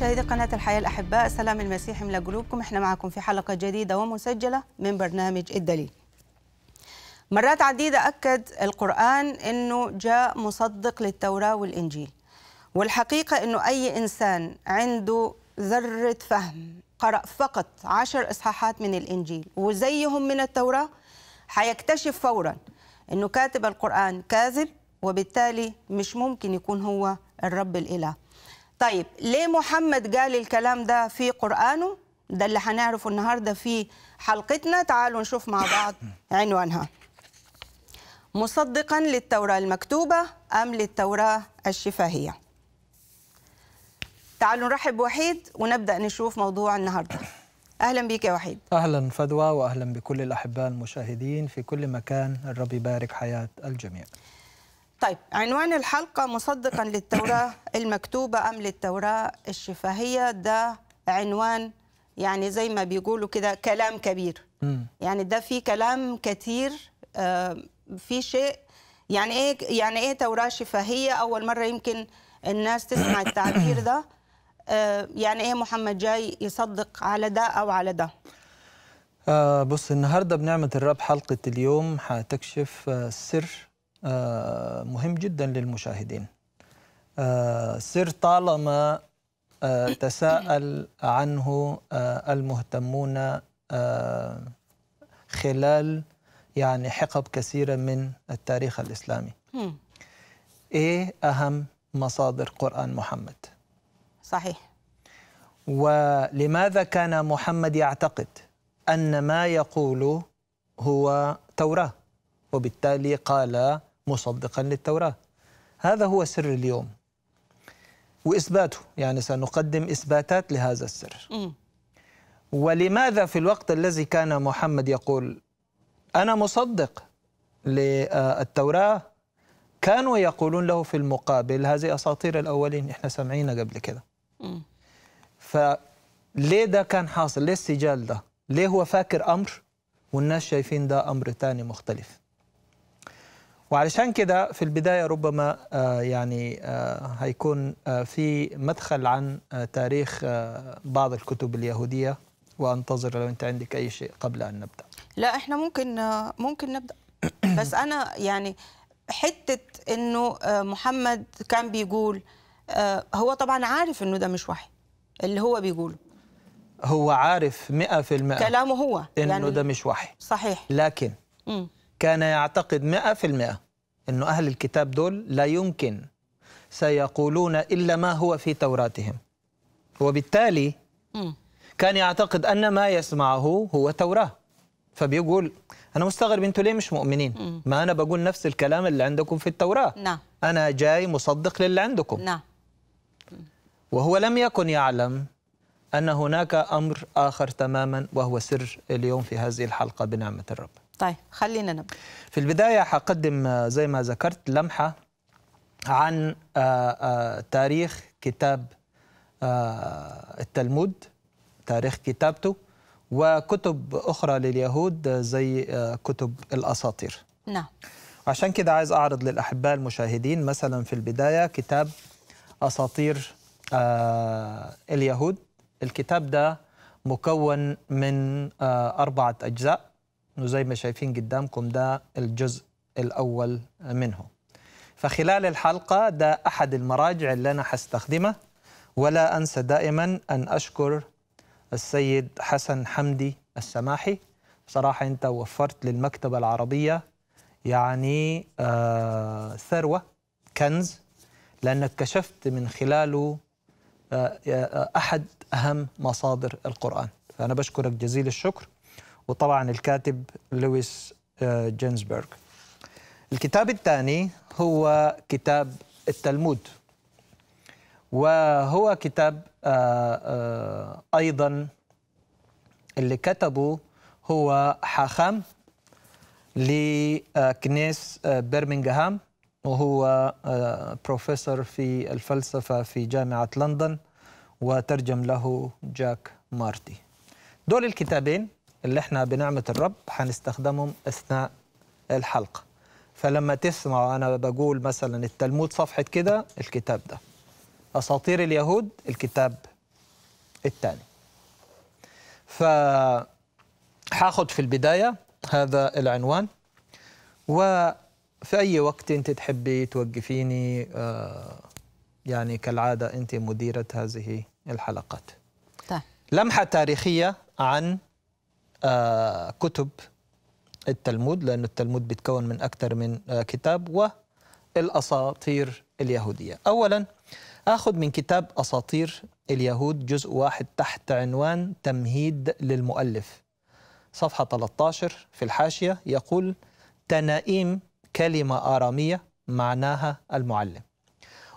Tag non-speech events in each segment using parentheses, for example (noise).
مشاهدي قناة الحياة الأحباء سلام المسيح من قلوبكم احنا معكم في حلقة جديدة ومسجلة من برنامج الدليل مرات عديدة أكد القرآن أنه جاء مصدق للتوراة والإنجيل والحقيقة أنه أي إنسان عنده ذرة فهم قرأ فقط عشر إصحاحات من الإنجيل وزيهم من التوراة حيكتشف فورا أنه كاتب القرآن كاذب وبالتالي مش ممكن يكون هو الرب الإله طيب ليه محمد قال الكلام ده في قرآنه ده اللي هنعرفه النهاردة في حلقتنا تعالوا نشوف مع بعض (coughs) عنوانها مصدقا للتوراة المكتوبة أم للتوراة الشفاهية تعالوا نرحب وحيد ونبدأ نشوف موضوع النهاردة (coughs) أهلا بك يا وحيد أهلا فدوى وأهلا بكل الأحباء المشاهدين في كل مكان الرب يبارك حياة الجميع طيب عنوان الحلقة مصدقا للتوراة المكتوبة أم للتوراة الشفهية ده عنوان يعني زي ما بيقولوا كده كلام كبير يعني ده في كلام كتير آه، في شيء يعني ايه يعني ايه توراة شفهية أول مرة يمكن الناس تسمع التعبير ده آه، يعني ايه محمد جاي يصدق على ده أو على ده آه بص النهارده بنعمة الرب حلقة اليوم هتكشف السر آه، آه، مهم جدا للمشاهدين آه، سر طالما آه، تساءل عنه المهتمون خلال يعني حقب كثيرة من التاريخ الإسلامي إيه أهم مصادر قرآن محمد صحيح ولماذا كان محمد يعتقد أن ما يقوله هو توراة وبالتالي قال مصدقا للتوراة هذا هو سر اليوم وإثباته يعني سنقدم إثباتات لهذا السر ولماذا في الوقت الذي كان محمد يقول أنا مصدق للتوراة كانوا يقولون له في المقابل هذه أساطير الأولين إحنا سامعينها قبل كده فليه ده كان حاصل ليه السجال ده ليه هو فاكر أمر والناس شايفين ده أمر ثاني مختلف وعلشان كده في البداية ربما آه، يعني آه، هيكون آه، في مدخل عن تاريخ بعض الكتب اليهودية وانتظر لو انت عندك اي شيء قبل ان نبدا لا احنا ممكن ممكن نبدا (clears throat) بس انا يعني حته انه محمد كان بيقول هو طبعا عارف انه ده مش وحي اللي هو بيقوله هو عارف 100% كلامه هو انه يعني ده مش وحي صحيح لكن م. كان يعتقد مئة في المئة أنه أهل الكتاب دول لا يمكن سيقولون إلا ما هو في توراتهم وبالتالي كان يعتقد أن ما يسمعه هو توراة فبيقول أنا مستغرب أنتوا ليه مش مؤمنين ما أنا بقول نفس الكلام اللي عندكم في التوراة نعم أنا جاي مصدق للي عندكم نعم وهو لم يكن يعلم أن هناك أمر آخر تماما وهو سر اليوم في هذه الحلقة بنعمة الرب طيب خلينا نبدا في البدايه حقدم آه، زي ما ذكرت لمحه عن آه، آه، تاريخ كتاب التلمود تاريخ كتابته وكتب اخرى لليهود زي كتب الاساطير نعم عشان كده عايز اعرض للاحباء المشاهدين مثلا في البدايه كتاب اساطير اليهود الكتاب ده مكون من أربعة أجزاء وزي ما شايفين قدامكم ده الجزء الأول منه فخلال الحلقة ده أحد المراجع اللي أنا حستخدمه ولا أنسى دائما أن أشكر السيد حسن حمدي السماحي صراحه أنت وفرت للمكتبة العربية يعني آه ثروة كنز لأنك كشفت من خلاله آه, آه،, آه، أحد أهم مصادر القرآن فأنا بشكرك جزيل الشكر وطبعا الكاتب لويس آه، جينزبرغ الكتاب الثاني هو كتاب التلمود وهو كتاب آه، آه، أيضا اللي كتبه هو حاخام لكنيس برمنغهام وهو بروفيسور في الفلسفة في جامعة لندن وترجم له جاك مارتي دول الكتابين اللي احنا بنعمه الرب هنستخدمهم اثناء الحلقه فلما تسمع انا بقول مثلا التلمود صفحه كده الكتاب ده اساطير اليهود الكتاب الثاني ف هاخد في البدايه هذا العنوان وفي اي وقت انت تحبي توقفيني آه، يعني كالعاده انت مديره هذه الحلقات طيب. لمحه تاريخيه عن آه، كتب التلمود لأن التلمود بيتكون من أكثر من آه، كتاب والأساطير اليهودية أولا آخذ من كتاب أساطير اليهود جزء واحد تحت عنوان تمهيد للمؤلف صفحة 13 في الحاشية يقول تنائيم كلمة آرامية معناها المعلم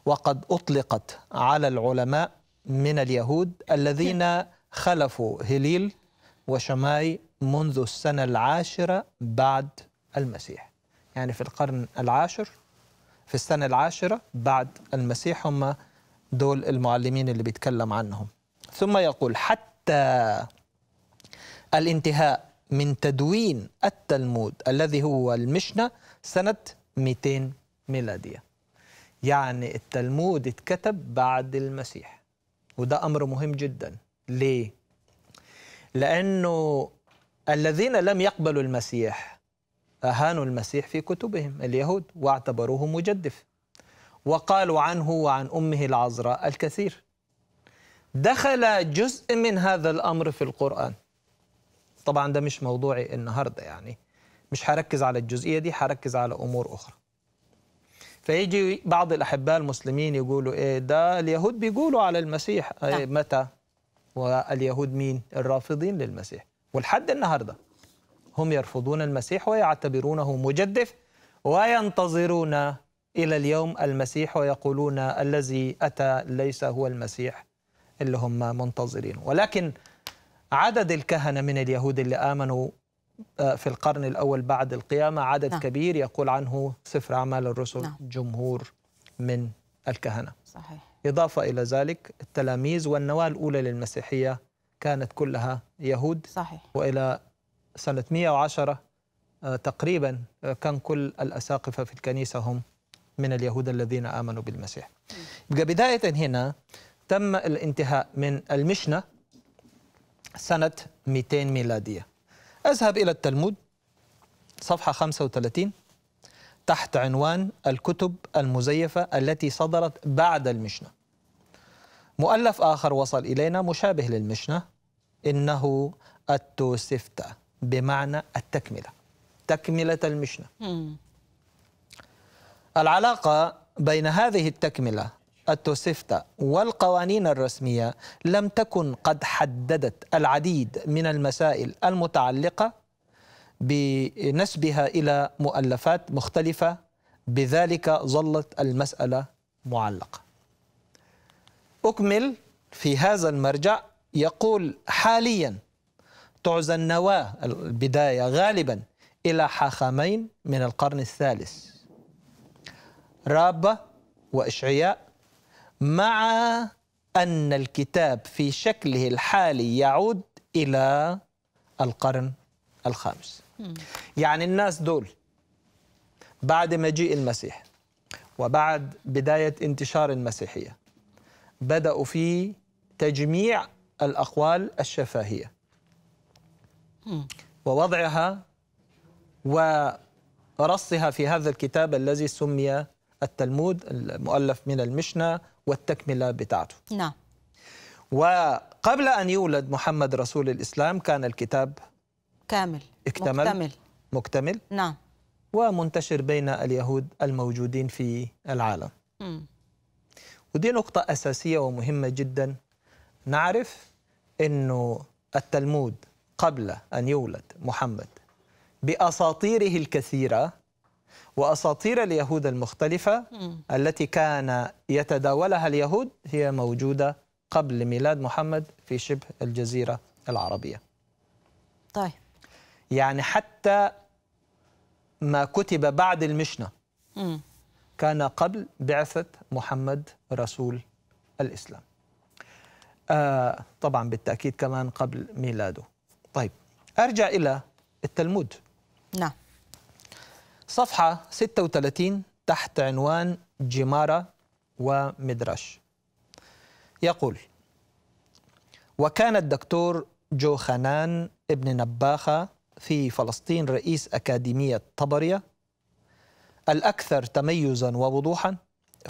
وقد أطلقت على العلماء من اليهود الذين خلفوا هليل وشماي منذ السنة العاشرة بعد المسيح يعني في القرن العاشر في السنة العاشرة بعد المسيح هم دول المعلمين اللي بيتكلم عنهم ثم يقول حتى الانتهاء من تدوين التلمود الذي هو المشنة سنة 200 ميلادية يعني التلمود اتكتب بعد المسيح وده أمر مهم جدا ليه؟ لأنه الذين لم يقبلوا المسيح أهانوا المسيح في كتبهم اليهود واعتبروه مجدف وقالوا عنه وعن أمه العذراء الكثير دخل جزء من هذا الأمر في القرآن طبعا ده مش موضوعي النهاردة يعني مش هركز على الجزئية دي هركز على أمور أخرى فيجي بعض الأحباء المسلمين يقولوا إيه ده اليهود بيقولوا على المسيح إيه متى واليهود مين؟ الرافضين للمسيح ولحد النهارده هم يرفضون المسيح ويعتبرونه مجدف وينتظرون الى اليوم المسيح ويقولون الذي اتى ليس هو المسيح اللي هم منتظرينه ولكن عدد الكهنه من اليهود اللي امنوا آه، في القرن الاول بعد القيامه عدد لا. نعم. كبير يقول عنه سفر اعمال الرسل لا. نعم. جمهور من الكهنه صحيح إضافة إلى ذلك التلاميذ والنواة الأولى للمسيحية كانت كلها يهود صحيح وإلى سنة 110 آه، تقريبا آه، كان كل الأساقفة في الكنيسة هم من اليهود الذين آمنوا بالمسيح يبقى بداية هنا تم الانتهاء من المشنة سنة 200 ميلادية أذهب إلى التلمود صفحة 35 تحت عنوان الكتب المزيفة التي صدرت بعد المشنة مؤلف آخر وصل إلينا مشابه للمشنة إنه التوسفتة بمعنى التكملة تكملة المشنة العلاقة بين هذه التكملة التوسفتة والقوانين الرسمية لم تكن قد حددت العديد من المسائل المتعلقة بنسبها الى مؤلفات مختلفه بذلك ظلت المساله معلقه. اكمل في هذا المرجع يقول حاليا تعزى النواه البدايه غالبا الى حاخامين من القرن الثالث. رابه واشعياء مع ان الكتاب في شكله الحالي يعود الى القرن الخامس يعني الناس دول بعد مجيء المسيح وبعد بداية انتشار المسيحية بدأوا في تجميع الأقوال الشفاهية ووضعها ورصها في هذا الكتاب الذي سمي التلمود المؤلف من المشنة والتكملة بتاعته نعم وقبل أن يولد محمد رسول الإسلام كان الكتاب كامل اكتمل مكتمل مكتمل نعم ومنتشر بين اليهود الموجودين في العالم م. ودي نقطة أساسية ومهمة جدا نعرف أنه التلمود قبل أن يولد محمد بأساطيره الكثيرة وأساطير اليهود المختلفة م. التي كان يتداولها اليهود هي موجودة قبل ميلاد محمد في شبه الجزيرة العربية طيب يعني حتى ما كتب بعد المشنة كان قبل بعثة محمد رسول الإسلام آه طبعا بالتأكيد كمان قبل ميلاده طيب أرجع إلى التلمود نعم صفحة 36 تحت عنوان جمارة ومدرش يقول وكان الدكتور جوخنان ابن نباخة في فلسطين رئيس أكاديمية طبرية الأكثر تميزا ووضوحا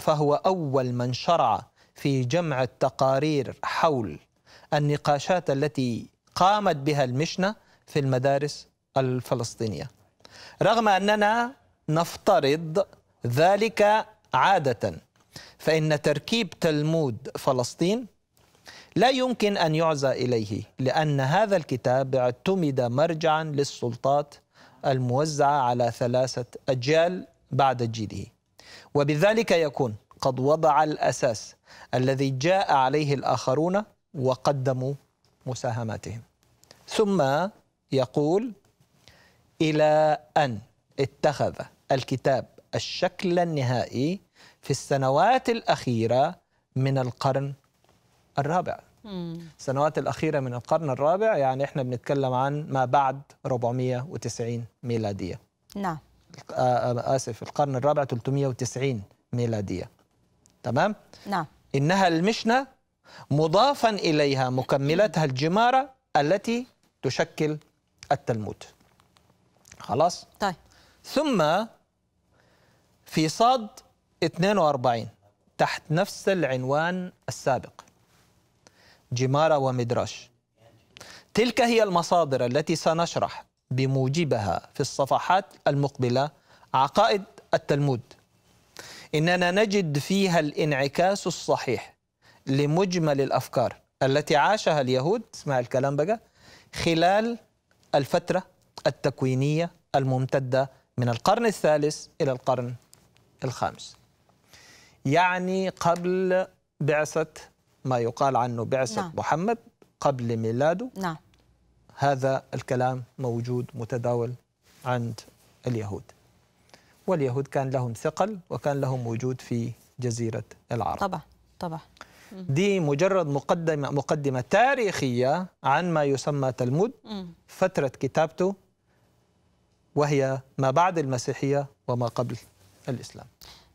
فهو أول من شرع في جمع التقارير حول النقاشات التي قامت بها المشنة في المدارس الفلسطينية رغم أننا نفترض ذلك عادة فإن تركيب تلمود فلسطين لا يمكن أن يعزى إليه لأن هذا الكتاب اعتمد مرجعا للسلطات الموزعة على ثلاثة أجيال بعد جيله وبذلك يكون قد وضع الأساس الذي جاء عليه الآخرون وقدموا مساهماتهم ثم يقول إلى أن اتخذ الكتاب الشكل النهائي في السنوات الأخيرة من القرن الرابع السنوات الأخيرة من القرن الرابع يعني إحنا بنتكلم عن ما بعد 490 ميلادية نعم آه، آه، آسف القرن الرابع 390 ميلادية تمام؟ نعم إنها المشنة مضافا إليها مكملتها الجمارة التي تشكل التلمود خلاص؟ طيب ثم في صاد 42 تحت نفس العنوان السابق جمارة ومدرش تلك هي المصادر التي سنشرح بموجبها في الصفحات المقبلة عقائد التلمود إننا نجد فيها الانعكاس الصحيح لمجمل الأفكار التي عاشها اليهود اسمع الكلام بقى خلال الفترة التكوينية الممتدة من القرن الثالث إلى القرن الخامس يعني قبل بعثة ما يقال عنه بعثة نعم. محمد قبل ميلاده نعم. هذا الكلام موجود متداول عند اليهود واليهود كان لهم ثقل وكان لهم وجود في جزيرة العرب طبعا طبعا دي مجرد مقدمة مقدمة تاريخية عن ما يسمى تلمود فترة كتابته وهي ما بعد المسيحية وما قبل الإسلام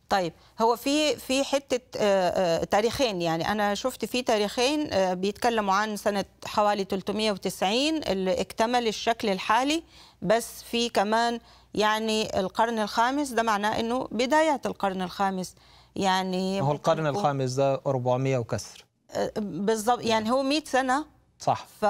طيب هو في في حته آه، آه، تاريخين يعني انا شفت في تاريخين آه، بيتكلموا عن سنه حوالي 390 اللي اكتمل الشكل الحالي بس في كمان يعني القرن الخامس ده معناه انه بدايات القرن الخامس يعني هو القرن الخامس ده 400 وكسر بالظبط يعني هو 100 سنه صح ف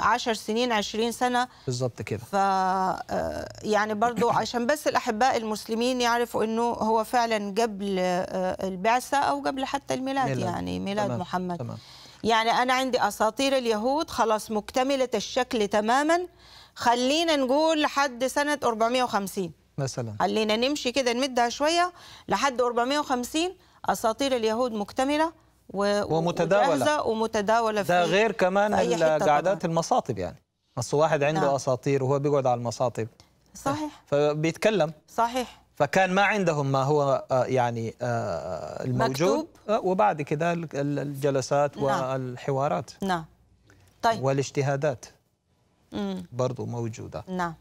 10 سنين 20 سنه بالظبط كده ف آه، يعني برضو (clears throat) عشان بس الاحباء المسلمين يعرفوا انه هو فعلا قبل آه، البعثه او قبل حتى الميلاد ميلاد. يعني ميلاد تمام. محمد تمام. يعني انا عندي اساطير اليهود خلاص مكتمله الشكل تماما خلينا نقول لحد سنه 450 مثلا خلينا نمشي كده نمدها شويه لحد 450 اساطير اليهود مكتمله و... ومتداولة ومتداولة في ده غير كمان قعدات المصاطب يعني اصل واحد عنده نعم. اساطير وهو بيقعد على المصاطب صحيح فبيتكلم صحيح فكان ما عندهم ما هو آه، يعني آه، الموجود مكتوب. آه، وبعد كده الجلسات نعم. والحوارات نعم طيب والاجتهادات برضه برضو موجودة نعم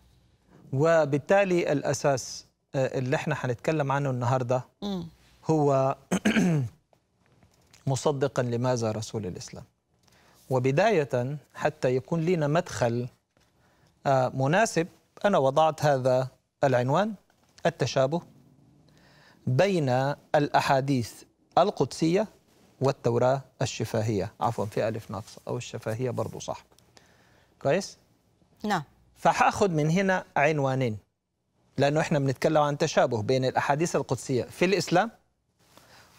وبالتالي الأساس اللي احنا هنتكلم عنه النهاردة هو مصدقا لماذا رسول الإسلام وبداية حتى يكون لنا مدخل آه، مناسب أنا وضعت هذا العنوان التشابه بين الأحاديث القدسية والتوراة الشفاهية عفوا في ألف ناقصة أو الشفاهية برضو صح كويس؟ نعم فحاخذ من هنا عنوانين لأنه إحنا بنتكلم عن تشابه بين الأحاديث القدسية في الإسلام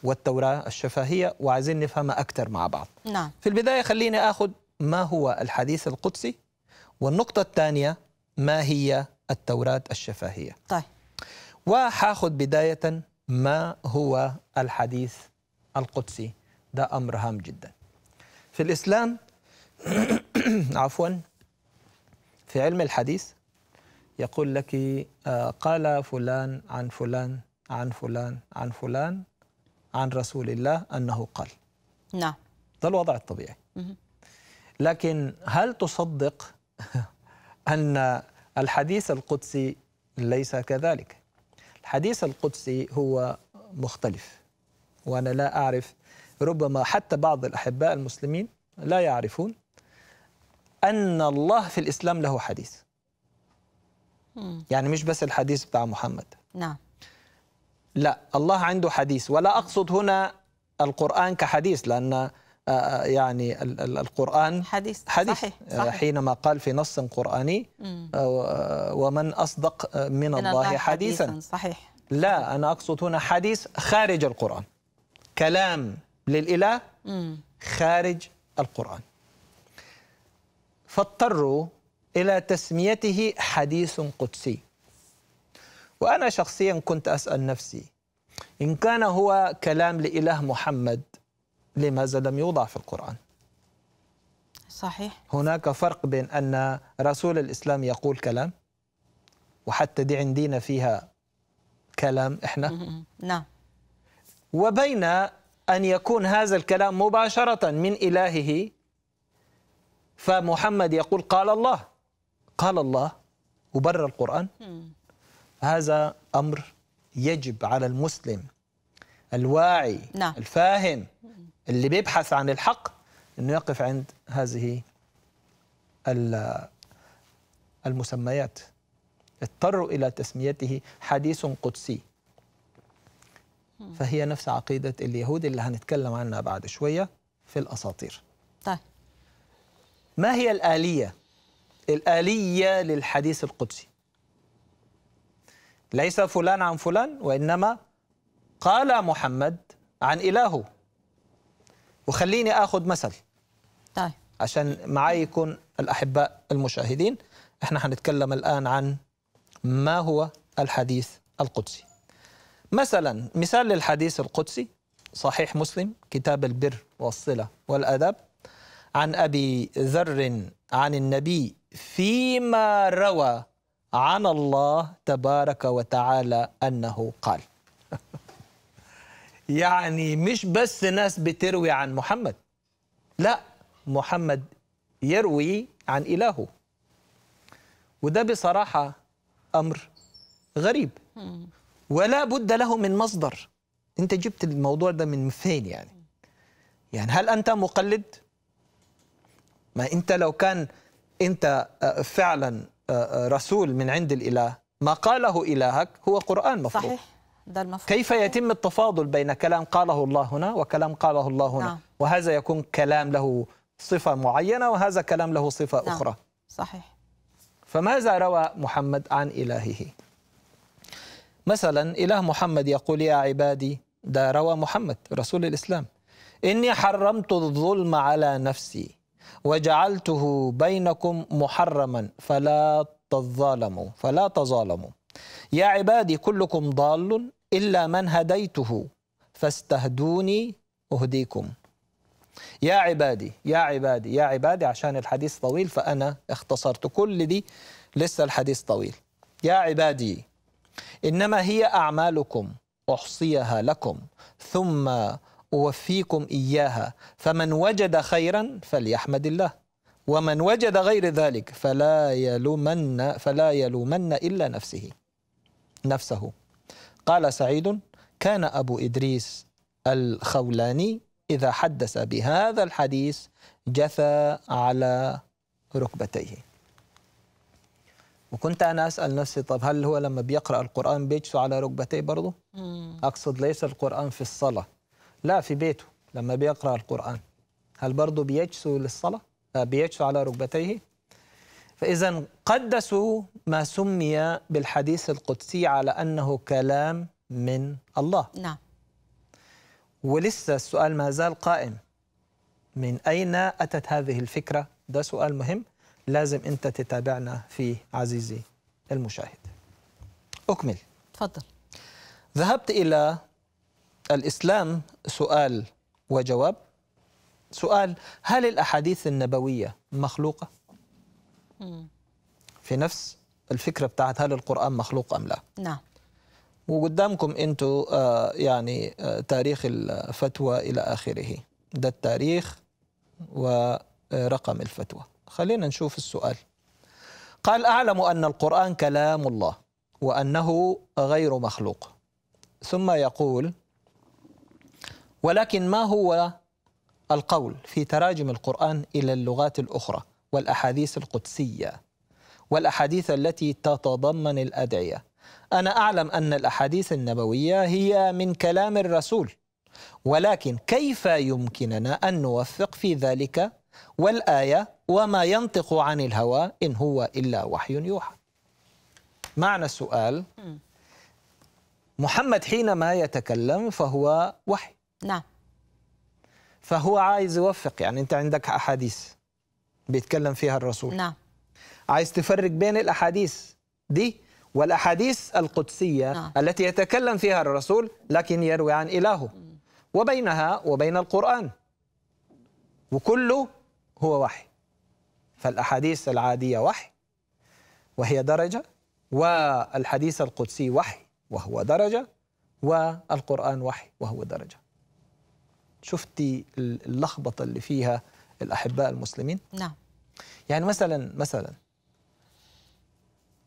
والتوراة الشفاهية وعايزين نفهمها أكثر مع بعض نعم. في البداية خليني أخذ ما هو الحديث القدسي والنقطة الثانية ما هي التوراة الشفاهية طيب وحاخذ بداية ما هو الحديث القدسي ده أمر هام جدا في الإسلام (coughs) عفوا في علم الحديث يقول لك آه، قال فلان عن فلان عن فلان عن فلان عن رسول الله أنه قال نعم ده الوضع الطبيعي لكن هل تصدق (laughs) أن الحديث القدسي ليس كذلك الحديث القدسي هو مختلف وأنا لا أعرف ربما حتى بعض الأحباء المسلمين لا يعرفون أن الله في الإسلام له حديث يعني مش بس الحديث بتاع محمد نعم لا الله عنده حديث ولا أقصد هنا القرآن كحديث لأن آه، آه، يعني القرآن حديث, حديث صحيح, آه، صحيح حينما قال في نص قرآني ومن أصدق من, من الله, الله حديثا صحيح لا أنا أقصد هنا حديث خارج القرآن كلام للإله خارج القرآن فاضطروا إلى تسميته حديث قدسي وأنا شخصيا كنت أسأل نفسي إن كان هو كلام لإله محمد لماذا لم يوضع في القرآن صحيح هناك فرق بين أن رسول الإسلام يقول كلام وحتى دي عندنا فيها كلام إحنا نعم وبين أن يكون هذا الكلام مباشرة من إلهه فمحمد يقول قال الله قال الله وبر القرآن هذا أمر يجب على المسلم الواعي نعم. الفاهم اللي بيبحث عن الحق أنه يقف عند هذه المسميات اضطروا إلى تسميته حديث قدسي فهي نفس عقيدة اليهود اللي هنتكلم عنها بعد شوية في الأساطير طيب ما هي الآلية؟ الآلية للحديث القدسي ليس فلان عن فلان وإنما قال محمد عن إلهه وخليني آخذ مثل طيب. عشان معي يكون الأحباء المشاهدين احنا هنتكلم الآن عن ما هو الحديث القدسي مثلا مثال للحديث القدسي صحيح مسلم كتاب البر والصلة والأدب عن أبي ذر عن النبي فيما روى عن الله تبارك وتعالى أنه قال (laughs) يعني مش بس ناس بتروي عن محمد لا محمد يروي عن إلهه وده بصراحة أمر غريب ولا بد له من مصدر أنت جبت الموضوع ده من فين يعني يعني هل أنت مقلد ما أنت لو كان أنت آه، فعلا آه، آه، رسول من عند الإله ما قاله إلهك هو قرآن مفروض صحيح ده المفروض كيف يتم التفاضل بين كلام قاله الله هنا وكلام قاله الله هنا نعم. وهذا يكون كلام له صفة معينة وهذا كلام له صفة نعم. أخرى صحيح فماذا روى محمد عن إلهه مثلا إله محمد يقول يا عبادي ده روى محمد رسول الإسلام إني حرمت الظلم على نفسي وجعلته بينكم محرما فلا تظالموا فلا تظالموا يا عبادي كلكم ضال إلا من هديته فاستهدوني أهديكم يا عبادي يا عبادي يا عبادي عشان الحديث طويل فأنا اختصرت كل دي لسه الحديث طويل يا عبادي إنما هي أعمالكم أحصيها لكم ثم أوفيكم إياها فمن وجد خيرا فليحمد الله ومن وجد غير ذلك فلا يلومن فلا يلومن إلا نفسه نفسه قال سعيد كان أبو إدريس الخولاني إذا حدث بهذا الحديث جثى على ركبتيه وكنت أنا أسأل نفسي طب هل هو لما بيقرأ القرآن بيجثو على ركبتيه برضه؟ أقصد ليس القرآن في الصلاة لا في بيته لما بيقرأ القرآن هل برضه بيجثو للصلاة؟ بيجثو على ركبتيه؟ فإذا قدسوا ما سمي بالحديث القدسي على أنه كلام من الله نعم ولسه السؤال ما زال قائم من أين أتت هذه الفكرة؟ ده سؤال مهم لازم أنت تتابعنا فيه عزيزي المشاهد أكمل تفضل ذهبت إلى الإسلام سؤال وجواب سؤال هل الأحاديث النبوية مخلوقة؟ في نفس الفكرة بتاعت هل القرآن مخلوق أم لا؟ نعم وقدامكم انتوا آه، يعني آه، تاريخ الفتوى الى اخره ده التاريخ ورقم الفتوى خلينا نشوف السؤال قال اعلم ان القران كلام الله وانه غير مخلوق ثم يقول ولكن ما هو القول في تراجم القرآن إلى اللغات الأخرى والأحاديث القدسية والأحاديث التي تتضمن الأدعية أنا أعلم أن الأحاديث النبوية هي من كلام الرسول ولكن كيف يمكننا أن نوفق في ذلك والآية وما ينطق عن الهوى إن هو إلا وحي يوحى معنى السؤال محمد حينما يتكلم فهو وحي نعم فهو عايز يوفق يعني انت عندك احاديث بيتكلم فيها الرسول نعم عايز تفرق بين الاحاديث دي والاحاديث القدسيه نعم. التي يتكلم فيها الرسول لكن يروي عن الهه وبينها وبين القران وكله هو وحي فالاحاديث العاديه وحي وهي درجه والحديث القدسي وحي وهو درجه والقران وحي وهو درجه شفتي اللخبطه اللي فيها الاحباء المسلمين نعم يعني مثلا مثلا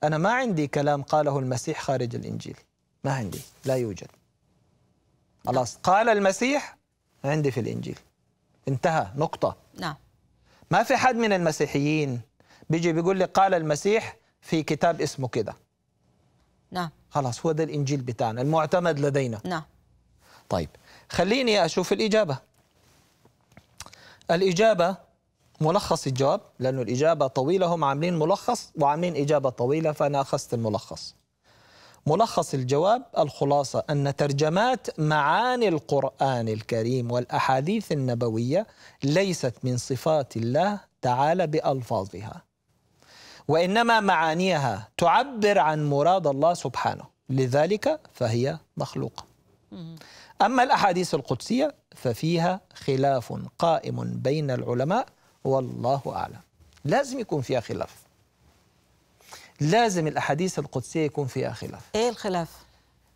انا ما عندي كلام قاله المسيح خارج الانجيل ما عندي لا يوجد خلاص نعم. قال المسيح عندي في الانجيل انتهى نقطه نعم ما في حد من المسيحيين بيجي بيقول لي قال المسيح في كتاب اسمه كده نعم خلاص هو ده الانجيل بتاعنا المعتمد لدينا نعم طيب خليني أشوف الإجابة الإجابة ملخص الجواب لأنه الإجابة طويلة هم عاملين ملخص وعاملين إجابة طويلة فأنا أخذت الملخص ملخص الجواب الخلاصة أن ترجمات معاني القرآن الكريم والأحاديث النبوية ليست من صفات الله تعالى بألفاظها وإنما معانيها تعبر عن مراد الله سبحانه لذلك فهي مخلوقة أما الأحاديث القدسية ففيها خلاف قائم بين العلماء والله أعلم لازم يكون فيها خلاف لازم الأحاديث القدسية يكون فيها خلاف إيه الخلاف؟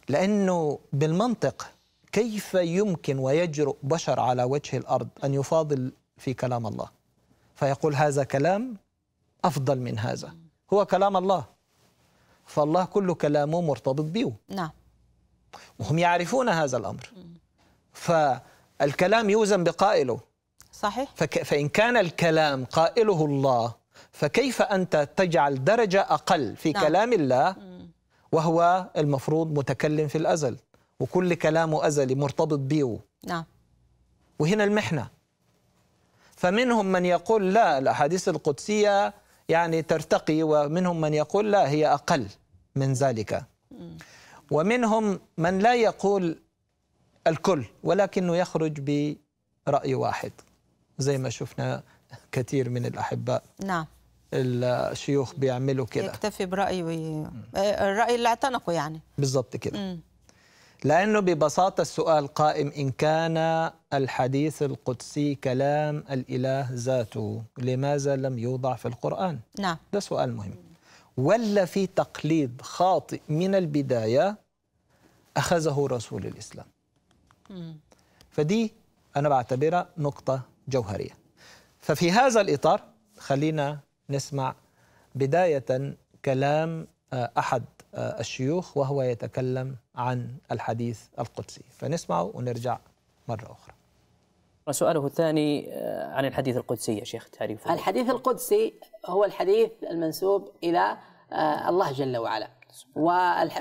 لأنه بالمنطق كيف يمكن ويجرؤ بشر على وجه الأرض أن يفاضل في كلام الله فيقول هذا كلام أفضل من هذا هو كلام الله فالله كل كلامه مرتبط به نعم وهم يعرفون هذا الأمر فالكلام يوزن بقائله صحيح فك فإن كان الكلام قائله الله فكيف أنت تجعل درجة أقل في نعم. كلام الله وهو المفروض متكلم في الأزل وكل كلامه أزلي مرتبط به نعم وهنا المحنة فمنهم من يقول لا الأحاديث القدسية يعني ترتقي ومنهم من يقول لا هي أقل من ذلك ومنهم من لا يقول الكل ولكنه يخرج برأي واحد زي ما شفنا كثير من الأحباء نعم الشيوخ بيعملوا كده يكتفي برأي وي... الرأي اللي اعتنقه يعني بالظبط كده لأنه ببساطة السؤال قائم إن كان الحديث القدسي كلام الإله ذاته لماذا لم يوضع في القرآن؟ نعم ده سؤال مهم ولا في تقليد خاطئ من البداية أخذه رسول الإسلام فدي أنا بعتبرها نقطة جوهرية ففي هذا الإطار خلينا نسمع بداية كلام آه، أحد آه، الشيوخ وهو يتكلم عن الحديث القدسي فنسمعه ونرجع مرة أخرى وسؤاله الثاني آه، عن الحديث القدسي يا شيخ تعريفه الحديث القدسي هو الحديث المنسوب إلى آه، الله جل وعلا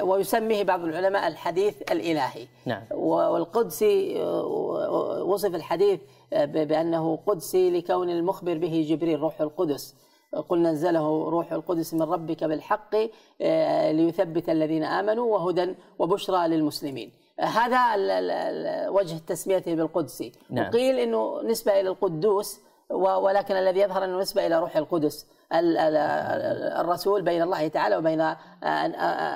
ويسميه بعض العلماء الحديث الإلهي نعم. والقدسي آه، وصف الحديث بأنه قدسي لكون المخبر به جبريل روح القدس قل نزله روح القدس من ربك بالحق ليثبت الذين آمنوا وهدى وبشرى للمسلمين هذا وجه تسميته بالقدسي نعم. وقيل انه نسبه الى القدوس ولكن الذي يظهر انه نسبه الى روح القدس الرسول بين الله تعالى وبين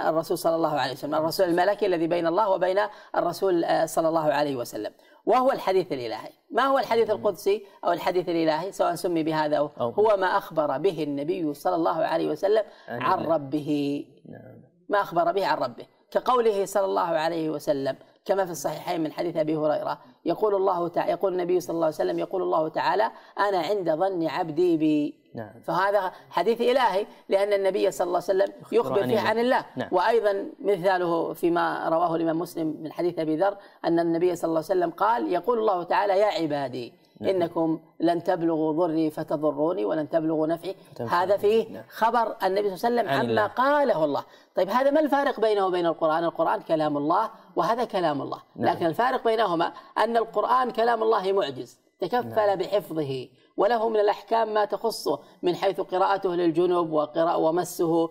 الرسول صلى الله عليه وسلم الرسول الملكي الذي بين الله وبين الرسول صلى الله عليه وسلم وهو الحديث الإلهي ما هو الحديث نعم. القدسي أو الحديث الإلهي سواء سمي بهذا أو هو ما أخبر به النبي صلى الله عليه وسلم عن ربه نعم. ما أخبر به عن ربه كقوله صلى الله عليه وسلم كما في الصحيحين من حديث ابي هريره يقول الله تعالى يقول النبي صلى الله عليه وسلم يقول الله تعالى انا عند ظن عبدي بي نعم. فهذا حديث الهي لان النبي صلى الله عليه وسلم يخبر فيه عن الله نعم. وايضا مثاله فيما رواه الامام مسلم من حديث ابي ذر ان النبي صلى الله عليه وسلم قال يقول الله تعالى يا عبادي نعم. إنكم لن تبلغوا ضري فتضروني ولن تبلغوا نفعي هذا فيه نعم. خبر النبي صلى الله عليه وسلم عما الله. قاله الله طيب هذا ما الفارق بينه وبين القرآن القرآن كلام الله وهذا كلام الله نعم. لكن الفارق بينهما أن القرآن كلام الله معجز تكفل نعم. بحفظه وله من الأحكام ما تخصه من حيث قراءته للجنب وقراءة ومسه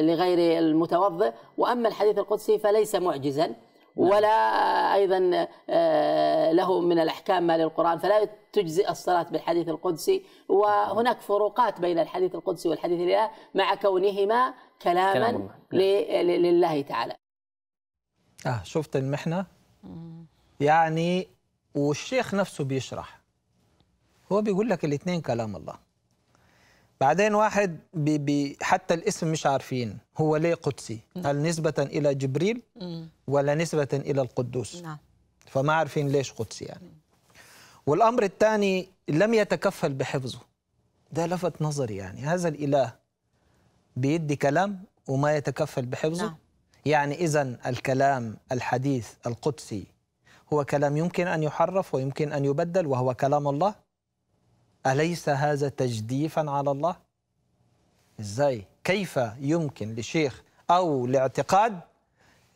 لغير المتوضئ وأما الحديث القدسي فليس معجزا نعم. ولا ايضا آه، له من الاحكام ما للقران فلا تجزئ الصلاه بالحديث القدسي وهناك فروقات بين الحديث القدسي والحديث لله مع كونهما كلاما كلام نعم. لله تعالى. اه شفت المحنه؟ يعني والشيخ نفسه بيشرح هو بيقول لك الاثنين كلام الله. بعدين واحد بي بي حتى الاسم مش عارفين هو ليه قدسي م. نعم. هل نسبة إلى جبريل ولا نسبة إلى القدوس نعم. فما عارفين ليش قدسي يعني والأمر الثاني لم يتكفل بحفظه ده لفت نظري يعني هذا الإله بيدي كلام وما يتكفل بحفظه نعم. يعني إذا الكلام الحديث القدسي هو كلام يمكن أن يحرف ويمكن أن يبدل وهو كلام الله أليس هذا تجديفا على الله؟ إزاي؟ كيف يمكن لشيخ أو لاعتقاد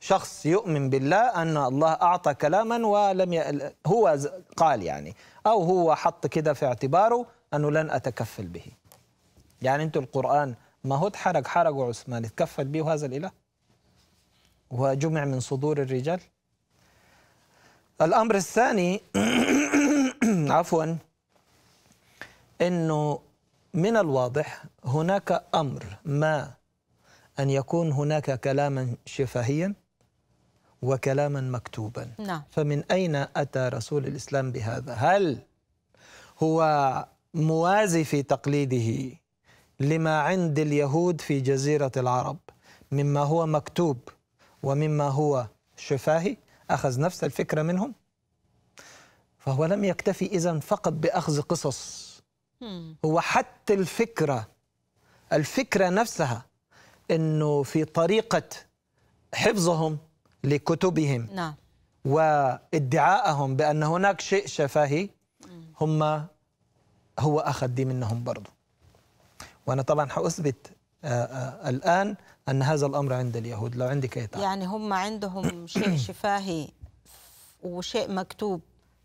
شخص يؤمن بالله أن الله أعطى كلاما ولم ي... هو قال يعني أو هو حط كده في اعتباره أنه لن أتكفل به يعني أنتوا القرآن ما هو اتحرق حرق عثمان اتكفل به هذا الإله وجمع من صدور الرجال الأمر الثاني (coughs) عفواً انه من الواضح هناك امر ما ان يكون هناك كلاما شفهيا وكلاما مكتوبا نعم. فمن اين اتى رسول الاسلام بهذا هل هو موازي في تقليده لما عند اليهود في جزيره العرب مما هو مكتوب ومما هو شفاهي اخذ نفس الفكره منهم فهو لم يكتفي اذا فقط باخذ قصص هو حتى الفكرة الفكرة نفسها أنه في طريقة حفظهم لكتبهم نعم. وادعائهم بأن هناك شيء شفاهي هم هو أخذ دي منهم برضو وأنا طبعا حأثبت آه، آه، الآن أن هذا الأمر عند اليهود لو عندك أي يعني هم عندهم شيء (clears throat) شفاهي وشيء مكتوب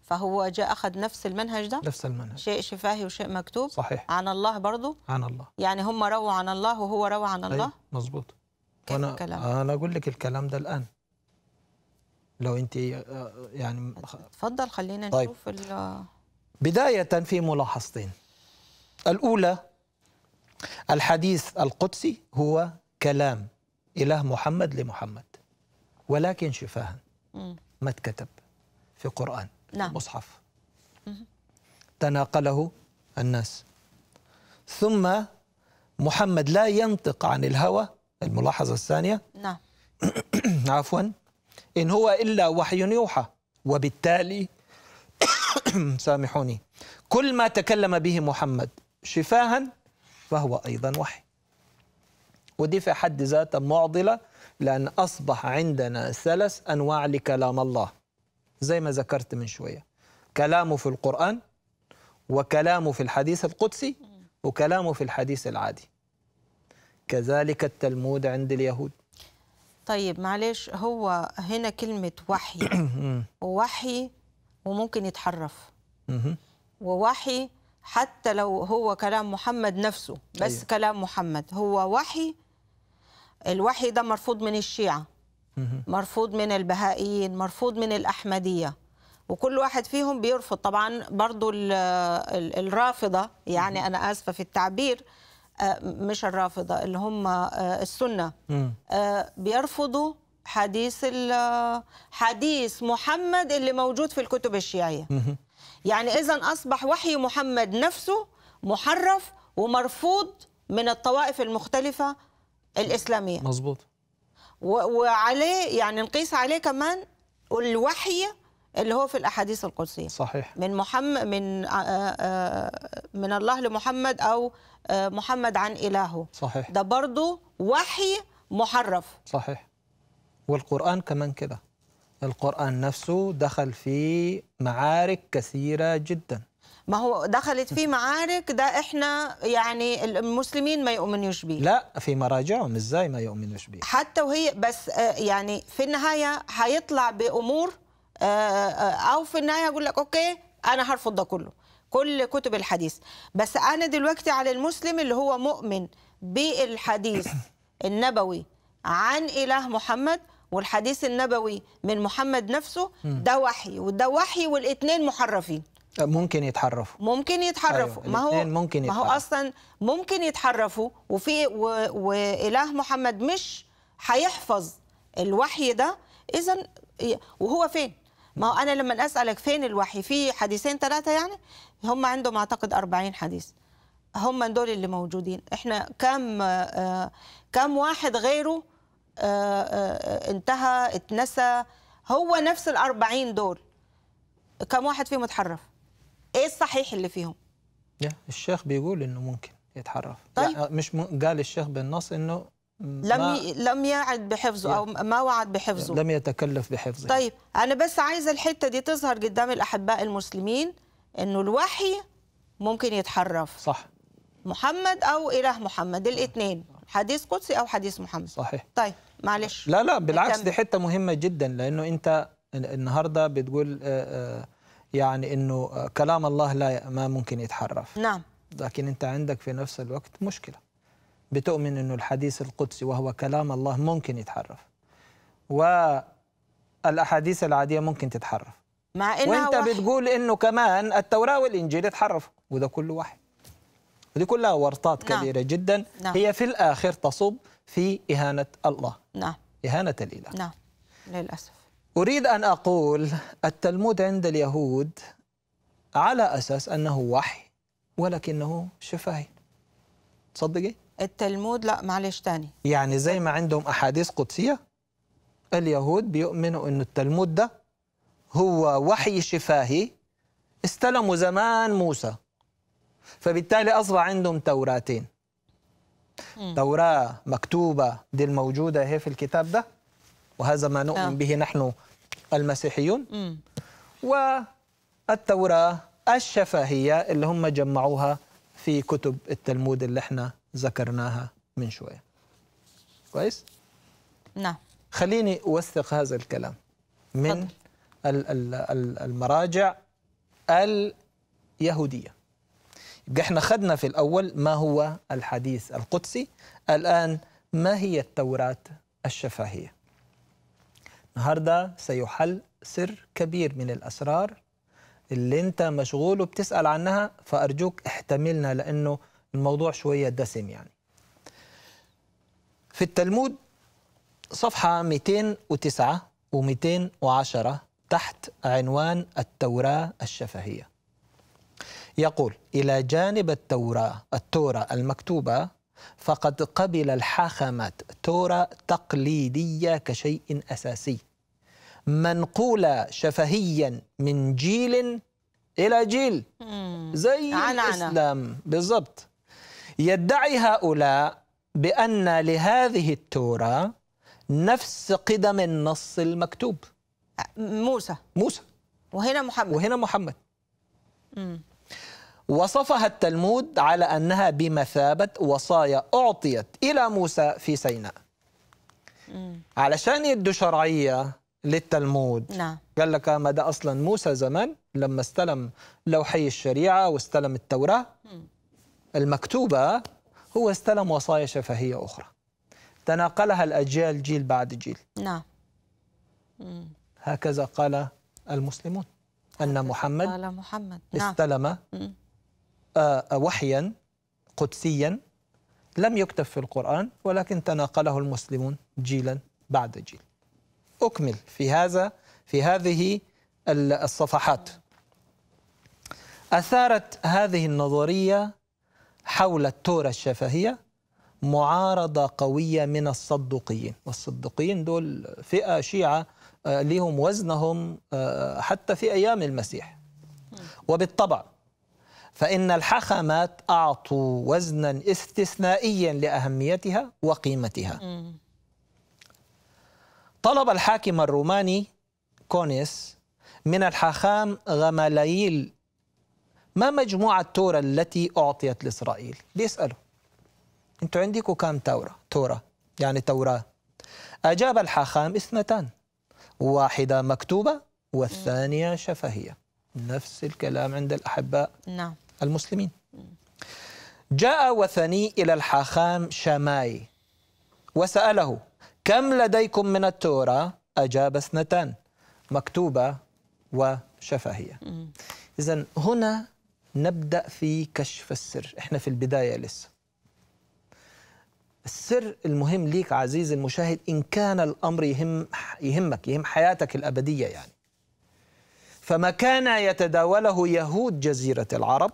فهو جاء أخذ نفس المنهج ده نفس المنهج شيء شفاهي وشيء مكتوب صحيح عن الله برضه عن الله يعني هم رووا عن الله وهو روى عن الله مظبوط انا الكلام؟ انا اقول لك الكلام ده الان لو انت آه، آه، يعني تفضل خلينا طيب. نشوف طيب. بدايه في ملاحظتين الاولى الحديث القدسي هو كلام اله محمد لمحمد ولكن شفاها ما اتكتب في قران نعم. مصحف تناقله الناس ثم محمد لا ينطق عن الهوى الملاحظة الثانية نعم (coughs) عفوا إن هو إلا وحي يوحى وبالتالي (coughs) سامحوني كل ما تكلم به محمد شفاها فهو أيضا وحي ودي في حد ذاته معضلة لأن أصبح عندنا ثلاث أنواع لكلام الله زي ما ذكرت من شوية كلامه في القرآن وكلامه في الحديث القدسي وكلامه في الحديث العادي كذلك التلمود عند اليهود طيب معلش هو هنا كلمة وحي ووحي (coughs) وممكن يتحرف ووحي حتى لو هو كلام محمد نفسه بس أيه. كلام محمد هو وحي الوحي ده مرفوض من الشيعة مرفوض من البهائيين مرفوض من الأحمدية وكل واحد فيهم بيرفض طبعا برضو الرافضة يعني أنا آسفة في التعبير آه، مش الرافضة اللي هم آه، السنة آه، بيرفضوا حديث حديث محمد اللي موجود في الكتب الشيعية يعني إذا أصبح وحي محمد نفسه محرف ومرفوض من الطوائف المختلفة الإسلامية مظبوط وعليه يعني نقيس عليه كمان الوحي اللي هو في الاحاديث القدسيه صحيح من محمد من من الله لمحمد او محمد عن الهه صحيح ده برضه وحي محرف صحيح والقران كمان كده القران نفسه دخل في معارك كثيره جدا ما هو دخلت فيه معارك ده احنا يعني المسلمين ما يؤمنوش بيه لا في مراجعهم ازاي ما يؤمنوش بيه حتى وهي بس آه، يعني في النهايه هيطلع بامور آه، آه، او في النهايه اقول لك اوكي انا هرفض ده كله كل كتب الحديث بس انا دلوقتي على المسلم اللي هو مؤمن بالحديث (coughs) النبوي عن اله محمد والحديث النبوي من محمد نفسه ده وحي وده وحي والاثنين محرفين ممكن يتحرفوا ممكن يتحرفوا أيوة. ما هو ممكن يتحرفوا. ما هو اصلا ممكن يتحرفوا وفي و... واله محمد مش هيحفظ الوحي ده اذا وهو فين ما هو انا لما اسالك فين الوحي في حديثين ثلاثه يعني هم عندهم اعتقد 40 حديث هم دول اللي موجودين احنا كم آه، كم واحد غيره آه، آه، انتهى اتنسى هو نفس الأربعين دول كم واحد فيهم اتحرف ايه الصحيح اللي فيهم الشيخ بيقول انه ممكن يتحرف طيب. يعني مش م... قال الشيخ بالنص انه لم ي... لم يعد بحفظه او ما وعد بحفظه لم يتكلف بحفظه طيب انا بس عايزه الحته دي تظهر قدام الاحباء المسلمين انه الوحي ممكن يتحرف صح محمد او اله محمد الاثنين حديث قدسي او حديث محمد صحيح طيب معلش لا لا بالعكس دي حته مهمه جدا لانه انت النهارده بتقول آآ آه، آآ آه، يعني انه كلام الله لا ما ممكن يتحرف نعم لكن انت عندك في نفس الوقت مشكله بتؤمن انه الحديث القدسي وهو كلام الله ممكن يتحرف والاحاديث العاديه ممكن تتحرف مع انها وانت بتقول انه كمان التوراه والانجيل اتحرفوا وده كله وحي ودي كلها ورطات نعم. كبيره جدا نعم. هي في الاخر تصب في اهانه الله نعم اهانه الاله نعم للاسف أريد أن أقول التلمود عند اليهود على أساس أنه وحي ولكنه شفاهي تصدقي؟ التلمود لا معلش تاني يعني زي ما عندهم أحاديث قدسية اليهود بيؤمنوا أن التلمود ده هو وحي شفاهي استلموا زمان موسى فبالتالي أصبح عندهم توراتين توراة مكتوبة دي الموجودة هي في الكتاب ده وهذا ما نؤمن آه. به نحن المسيحيون والتوراة الشفاهية اللي هم جمعوها في كتب التلمود اللي احنا ذكرناها من شوية كويس؟ نعم خليني أوثق هذا الكلام من فضل. المراجع اليهودية يبقى احنا خدنا في الأول ما هو الحديث القدسي الآن ما هي التوراة الشفاهية النهارده سيحل سر كبير من الاسرار اللي انت مشغول وبتسال عنها فارجوك احتملنا لانه الموضوع شويه دسم يعني. في التلمود صفحه 209 و210 تحت عنوان التوراه الشفهيه. يقول الى جانب التوراه التوراة المكتوبه فقد قبل الحاخامات توراه تقليديه كشيء اساسي منقولة شفهيا من جيل إلى جيل زي عنا الإسلام بالضبط يدعي هؤلاء بأن لهذه التوراة نفس قدم النص المكتوب موسى موسى وهنا محمد وهنا محمد مم. وصفها التلمود على أنها بمثابة وصايا أعطيت إلى موسى في سيناء مم. علشان يدوا شرعية للتلمود نعم قال لك مدى أصلا موسى زمان لما استلم لوحي الشريعة واستلم التوراة المكتوبة هو استلم وصايا شفهية أخرى تناقلها الأجيال جيل بعد جيل نعم هكذا قال المسلمون أن محمد قال محمد نعم. استلم آه، آه، وحيا قدسيا لم يكتب في القرآن ولكن تناقله المسلمون جيلا بعد جيل أكمل في هذا في هذه الصفحات أثارت هذه النظرية حول التورة الشفهية معارضة قوية من الصدقيين والصدقيين دول فئة شيعة آه، لهم وزنهم آه، حتى في أيام المسيح وبالطبع فإن الحخامات أعطوا وزنا استثنائيا لأهميتها وقيمتها طلب الحاكم الروماني كونيس من الحاخام غماليل ما مجموعة التورة التي أعطيت لإسرائيل بيسأله أنتوا عندكم كم تورة تورة يعني توراة أجاب الحاخام اثنتان واحدة مكتوبة والثانية شفهية نفس الكلام عند الأحباء نعم. المسلمين جاء وثني إلى الحاخام شماي وسأله كم لديكم من التوراة أجاب اثنتان مكتوبة وشفهية إذا هنا نبدأ في كشف السر إحنا في البداية لسه السر المهم ليك عزيزي المشاهد إن كان الأمر يهم يهمك يهم حياتك الأبدية يعني فما كان يتداوله يهود جزيرة العرب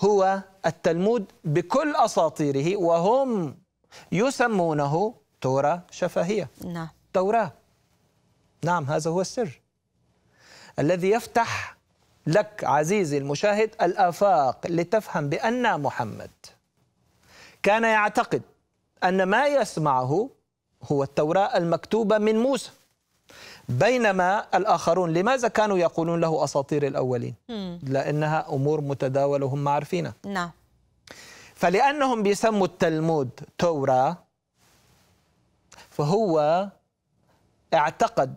هو التلمود بكل أساطيره وهم يسمونه توراة شفهية نعم توراة نعم هذا هو السر الذي يفتح لك عزيزي المشاهد الآفاق لتفهم بأن محمد كان يعتقد أن ما يسمعه هو التوراة المكتوبة من موسى بينما الآخرون لماذا كانوا يقولون له أساطير الأولين مم. لأنها أمور متداولة وهم عارفينها نعم فلأنهم بيسموا التلمود توراة فهو اعتقد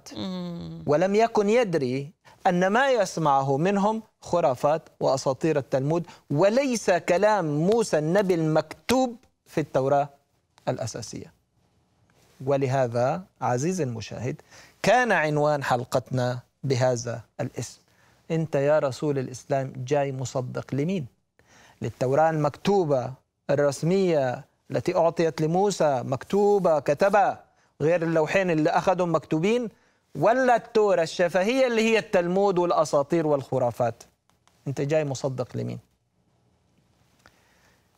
ولم يكن يدري أن ما يسمعه منهم خرافات وأساطير التلمود وليس كلام موسى النبي المكتوب في التوراة الأساسية ولهذا عزيزي المشاهد كان عنوان حلقتنا بهذا الاسم أنت يا رسول الإسلام جاي مصدق لمين؟ للتوراة المكتوبة الرسمية التي أعطيت لموسى مكتوبة كتبها غير اللوحين اللي أخذهم مكتوبين ولا التورة الشفهية اللي هي التلمود والأساطير والخرافات أنت جاي مصدق لمين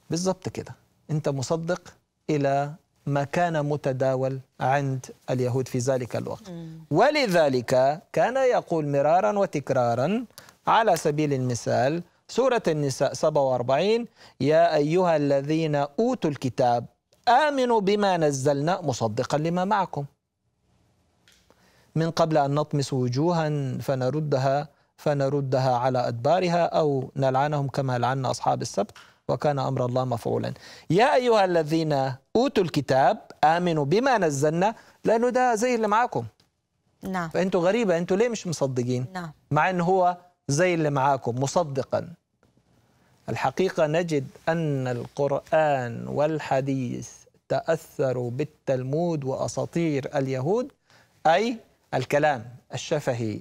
بالضبط كده أنت مصدق إلى ما كان متداول عند اليهود في ذلك الوقت ولذلك كان يقول مرارا وتكرارا على سبيل المثال سورة النساء 47 يا أيها الذين أوتوا الكتاب آمنوا بما نزلنا مصدقا لما معكم من قبل أن نطمس وجوها فنردها فنردها على أدبارها أو نلعنهم كما لعنا أصحاب السبت وكان أمر الله مفعولا يا أيها الذين أوتوا الكتاب آمنوا بما نزلنا لأنه ده زي اللي معاكم نعم فأنتوا غريبة أنتوا ليه مش مصدقين نعم مع أن هو زي اللي معاكم مصدقا الحقيقة نجد أن القرآن والحديث تأثروا بالتلمود وأساطير اليهود أي الكلام الشفهي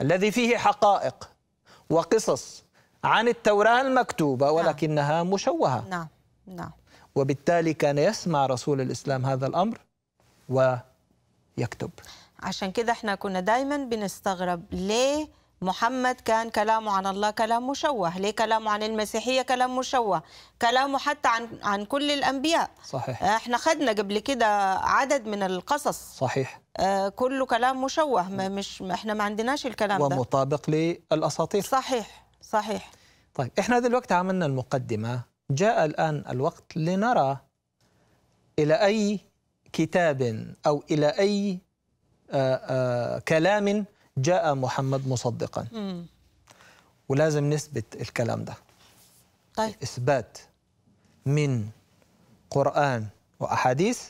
الذي فيه حقائق وقصص عن التوراة المكتوبة نعم. ولكنها مشوهة نعم نعم وبالتالي كان يسمع رسول الإسلام هذا الأمر ويكتب عشان كده احنا كنا دايما بنستغرب ليه محمد كان كلامه عن الله كلام مشوه ليه كلامه عن المسيحية كلام مشوه كلامه حتى عن, عن كل الأنبياء صحيح آه، احنا خدنا قبل كده عدد من القصص صحيح آه كله كلام مشوه ما مش ما احنا ما عندناش الكلام ومطابق ده ومطابق للأساطير صحيح صحيح طيب احنا دلوقتي عملنا المقدمة جاء الآن الوقت لنرى إلى أي كتاب أو إلى أي آآ آه، آآ آه، كلام جاء محمد مصدقا مم. ولازم نثبت الكلام ده طيب إثبات من قرآن وأحاديث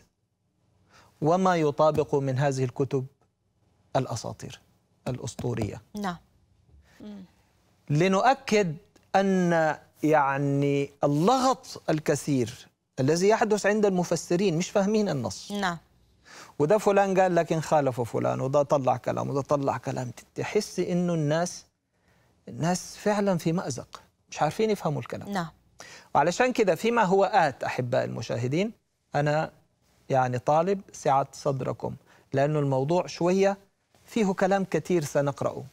وما يطابق من هذه الكتب الأساطير الأسطورية نعم لنؤكد أن يعني اللغط الكثير الذي يحدث عند المفسرين مش فاهمين النص نعم وده فلان قال لكن خالفه فلان وده طلع كلام وده طلع كلام تحس انه الناس الناس فعلا في مأزق مش عارفين يفهموا الكلام نعم وعلشان كده فيما هو آت أحباء المشاهدين أنا يعني طالب سعة صدركم لأنه الموضوع شوية فيه كلام كثير سنقرأه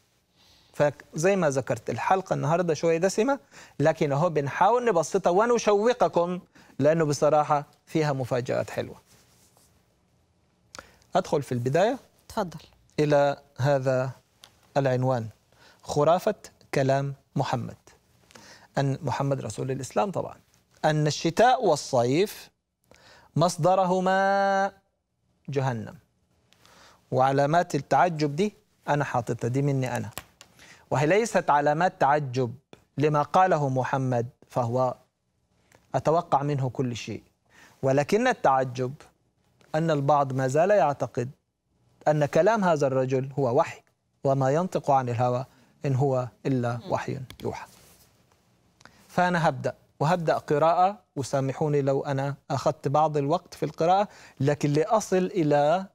فزي ما ذكرت الحلقة النهاردة شوية دسمة لكن أهو بنحاول نبسطها ونشوقكم لأنه بصراحة فيها مفاجآت حلوة أدخل في البداية تفضل إلى هذا العنوان خرافة كلام محمد أن محمد رسول الإسلام طبعا أن الشتاء والصيف مصدرهما جهنم وعلامات التعجب دي أنا حاططها دي مني أنا وهي ليست علامات تعجب لما قاله محمد فهو أتوقع منه كل شيء ولكن التعجب أن البعض ما زال يعتقد أن كلام هذا الرجل هو وحي وما ينطق عن الهوى إن هو إلا وحي يوحى فأنا هبدأ وهبدأ قراءة وسامحوني لو أنا أخذت بعض الوقت في القراءة لكن لأصل إلى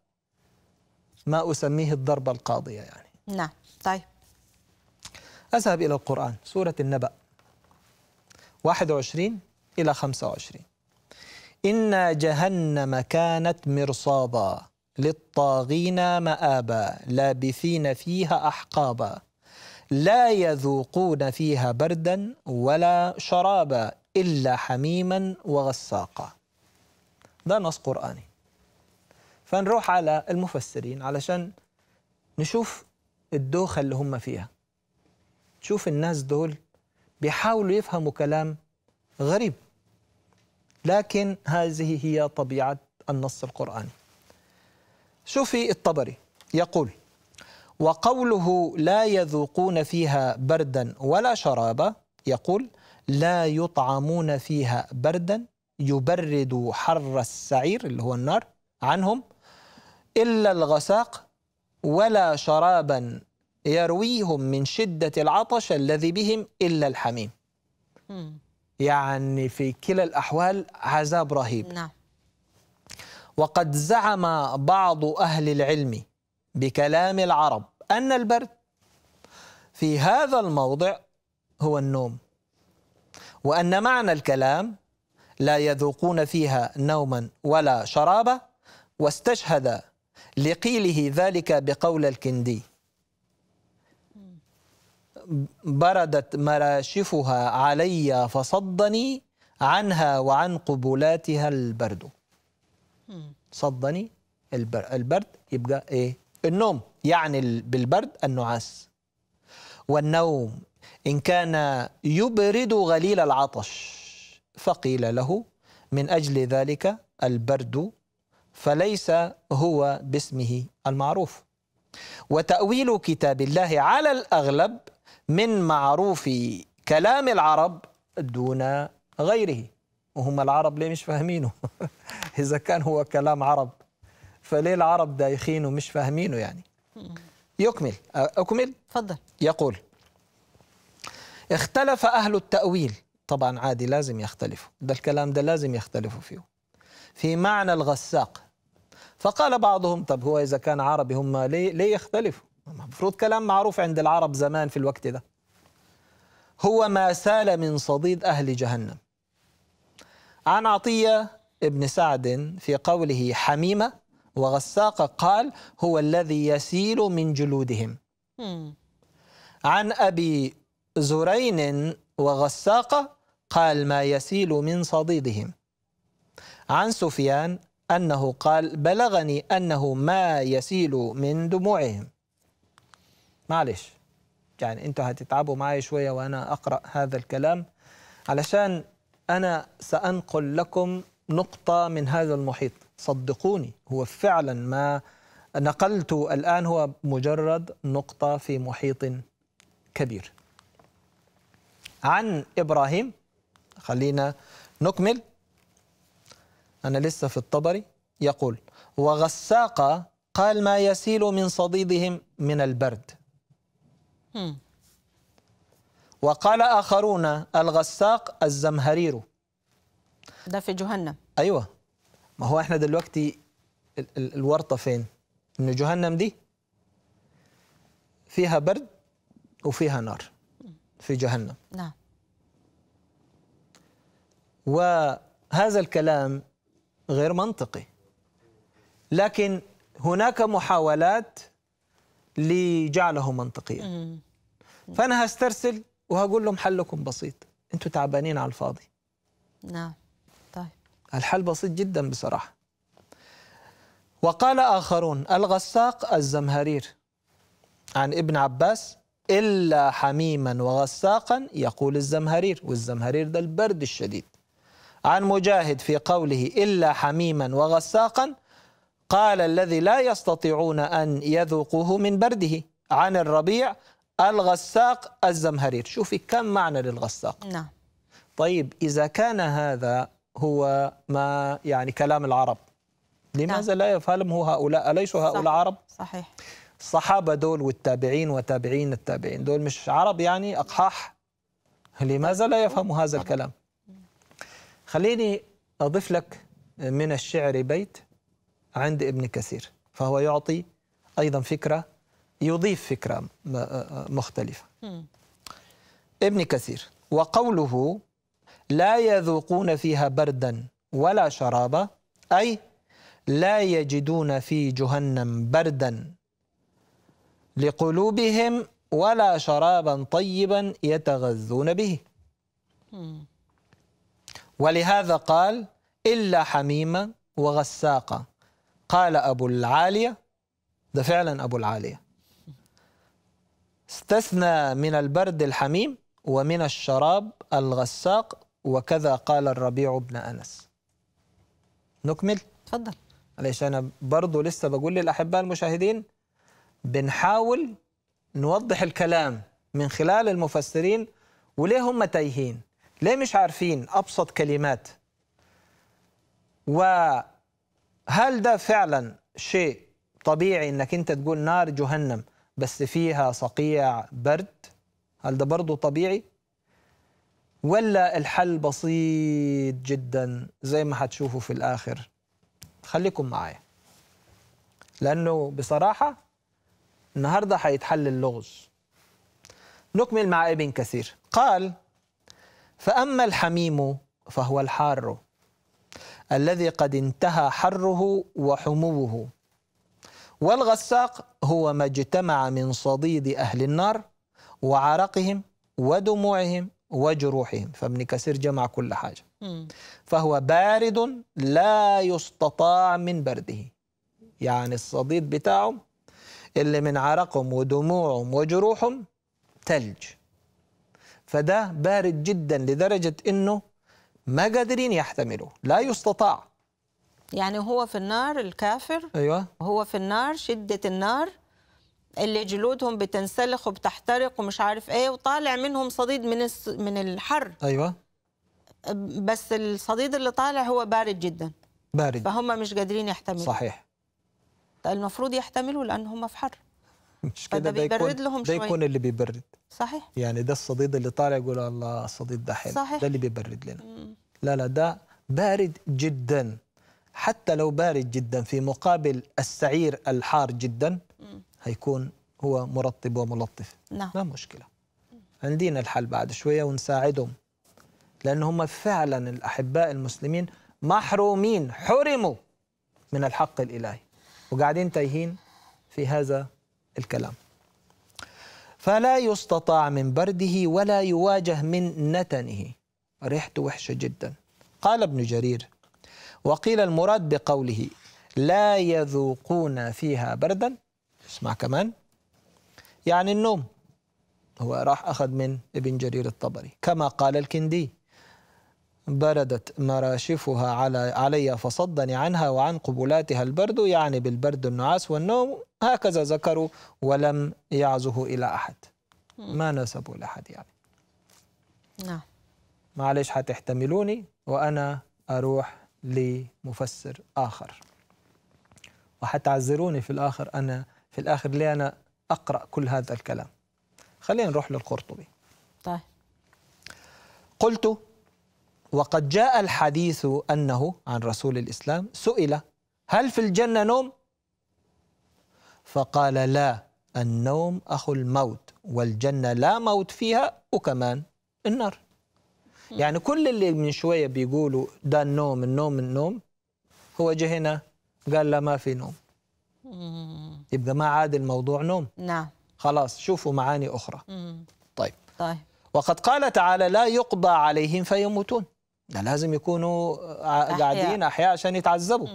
ما أسميه الضربة القاضية يعني نعم طيب أذهب إلى القرآن سورة النبأ 21 إلى 25 إن جهنم كانت مرصابا للطاغين مآبا لابثين فيها أحقابا لا يذوقون فيها بردا ولا شرابا إلا حميما وغساقا ده نص قرآني فنروح على المفسرين علشان نشوف الدوخة اللي هم فيها شوف الناس دول بيحاولوا يفهموا كلام غريب لكن هذه هي طبيعة النص القرآني شوفي الطبري يقول وقوله لا يذوقون فيها بردا ولا شرابا يقول لا يطعمون فيها بردا يبرد حر السعير اللي هو النار عنهم إلا الغساق ولا شرابا يرويهم من شدة العطش الذي بهم إلا الحميم يعني في كلا الأحوال عذاب رهيب نعم وقد زعم بعض أهل العلم بكلام العرب أن البرد في هذا الموضع هو النوم وأن معنى الكلام لا يذوقون فيها نوما ولا شرابا واستشهد لقيله ذلك بقول الكندي بردت مراشفها علي فصدني عنها وعن قبلاتها البرد صدني البرد يبقى ايه النوم يعني بالبرد النعاس والنوم ان كان يبرد غليل العطش فقيل له من اجل ذلك البرد فليس هو باسمه المعروف وتاويل كتاب الله على الاغلب من معروف كلام العرب دون غيره وهم العرب ليه مش فاهمينه (laughs) إذا كان هو كلام عرب فليه العرب دايخين ومش فاهمينه يعني يكمل أكمل تفضل يقول اختلف أهل التأويل طبعا عادي لازم يختلفوا ده الكلام ده لازم يختلفوا فيه في معنى الغساق فقال بعضهم طب هو إذا كان عربي هم ليه, ليه يختلفوا المفروض كلام معروف عند العرب زمان في الوقت ده هو ما سال من صديد أهل جهنم عن عطية ابن سعد في قوله حميمة وغساق قال هو الذي يسيل من جلودهم عن أبي زرين وغساقة قال ما يسيل من صديدهم عن سفيان أنه قال بلغني أنه ما يسيل من دموعهم معلش يعني انتوا هتتعبوا معي شويه وانا اقرا هذا الكلام علشان انا سانقل لكم نقطه من هذا المحيط صدقوني هو فعلا ما نقلت الان هو مجرد نقطه في محيط كبير عن ابراهيم خلينا نكمل انا لسه في الطبري يقول وغساق قال ما يسيل من صديدهم من البرد وقال آخرون الغساق الزمهرير ده في جهنم أيوة ما هو احنا دلوقتي ال ال الورطة فين إن جهنم دي فيها برد وفيها نار في جهنم نعم وهذا الكلام غير منطقي لكن هناك محاولات لجعله منطقيا فأنا هسترسل وهقول لهم حلكم بسيط أنتوا تعبانين على الفاضي نعم طيب الحل بسيط جدا بصراحة وقال آخرون الغساق الزمهرير عن ابن عباس إلا حميما وغساقا يقول الزمهرير والزمهرير ده البرد الشديد عن مجاهد في قوله إلا حميما وغساقا قال الذي لا يستطيعون أن يذوقوه من برده عن الربيع الغساق الزمهرير شوفي كم معنى للغساق نعم طيب إذا كان هذا هو ما يعني كلام العرب لماذا نعم. لا يفهمه هؤلاء أليسوا هؤلاء صح. عرب؟ صحيح الصحابة دول والتابعين وتابعين التابعين دول مش عرب يعني أقحاح لماذا لا يفهم هذا الكلام خليني أضيف لك من الشعر بيت عند ابن كثير فهو يعطي أيضا فكرة يضيف فكرة آه، آه، مختلفة ابن كثير وقوله لا يذوقون فيها بردا ولا شرابا أي لا يجدون في جهنم بردا لقلوبهم ولا شرابا طيبا يتغذون به ولهذا قال إلا حميما وغساقا قال أبو العالية ده فعلا أبو العالية استثنى من البرد الحميم ومن الشراب الغساق وكذا قال الربيع بن أنس نكمل تفضل عليش أنا برضو لسه بقول للأحباء المشاهدين بنحاول نوضح الكلام من خلال المفسرين وليه هم تايهين ليه مش عارفين أبسط كلمات و هل ده فعلا شيء طبيعي انك انت تقول نار جهنم بس فيها صقيع برد هل ده برضه طبيعي ولا الحل بسيط جدا زي ما هتشوفوا في الآخر خليكم معايا لأنه بصراحة النهاردة هيتحل اللغز نكمل مع ابن كثير قال فأما الحميم فهو الحار الذي قد انتهى حره وحموه والغساق هو ما اجتمع من صديد أهل النار وعرقهم ودموعهم وجروحهم فابن كثير جمع كل حاجة فهو بارد لا يستطاع من برده يعني الصديد بتاعهم اللي من عرقهم ودموعهم وجروحهم تلج فده بارد جدا لدرجة أنه ما قادرين يحتملوا لا يستطاع يعني هو في النار الكافر أيوة هو في النار شدة النار اللي جلودهم بتنسلخ وبتحترق ومش عارف ايه وطالع منهم صديد من من الحر ايوه بس الصديد اللي طالع هو بارد جدا بارد فهم مش قادرين يحتملوا صحيح المفروض يحتملوا لان هم في حر مش كده ده يكون لهم ده يكون اللي بيبرد صحيح يعني ده الصديد اللي طالع يقول الله الصديد ده حلو صحيح ده اللي بيبرد لنا مم. لا لا ده بارد جدا حتى لو بارد جدا في مقابل السعير الحار جدا هيكون هو مرطب وملطف نعم لا مشكله عندنا الحل بعد شويه ونساعدهم لان هم فعلا الاحباء المسلمين محرومين حرموا من الحق الالهي وقاعدين تايهين في هذا الكلام فلا يستطاع من برده ولا يواجه من نتنه ريحته وحشة جدا قال ابن جرير وقيل المراد بقوله لا يذوقون فيها بردا اسمع كمان يعني النوم هو راح أخذ من ابن جرير الطبري كما قال الكندي بردت مراشفها على علي فصدني عنها وعن قبلاتها البرد يعني بالبرد النعاس والنوم هكذا ذكروا ولم يعزه إلى أحد ما نسبوا لأحد يعني نعم معلش هتحتملوني وأنا أروح لمفسر آخر وحتعذروني في الآخر أنا في الآخر ليه أنا أقرأ كل هذا الكلام خلينا نروح للقرطبي طيب قلت وقد جاء الحديث أنه عن رسول الإسلام سئل هل في الجنة نوم؟ فقال لا النوم أخو الموت والجنة لا موت فيها وكمان النار يعني كل اللي من شوية بيقولوا ده النوم النوم النوم هو جه هنا قال لا ما في نوم يبقى ما عاد الموضوع نوم نعم خلاص شوفوا معاني أخرى طيب طيب وقد قال تعالى لا يقضى عليهم فيموتون ده يعني لازم يكونوا قاعدين احياء عشان يتعذبوا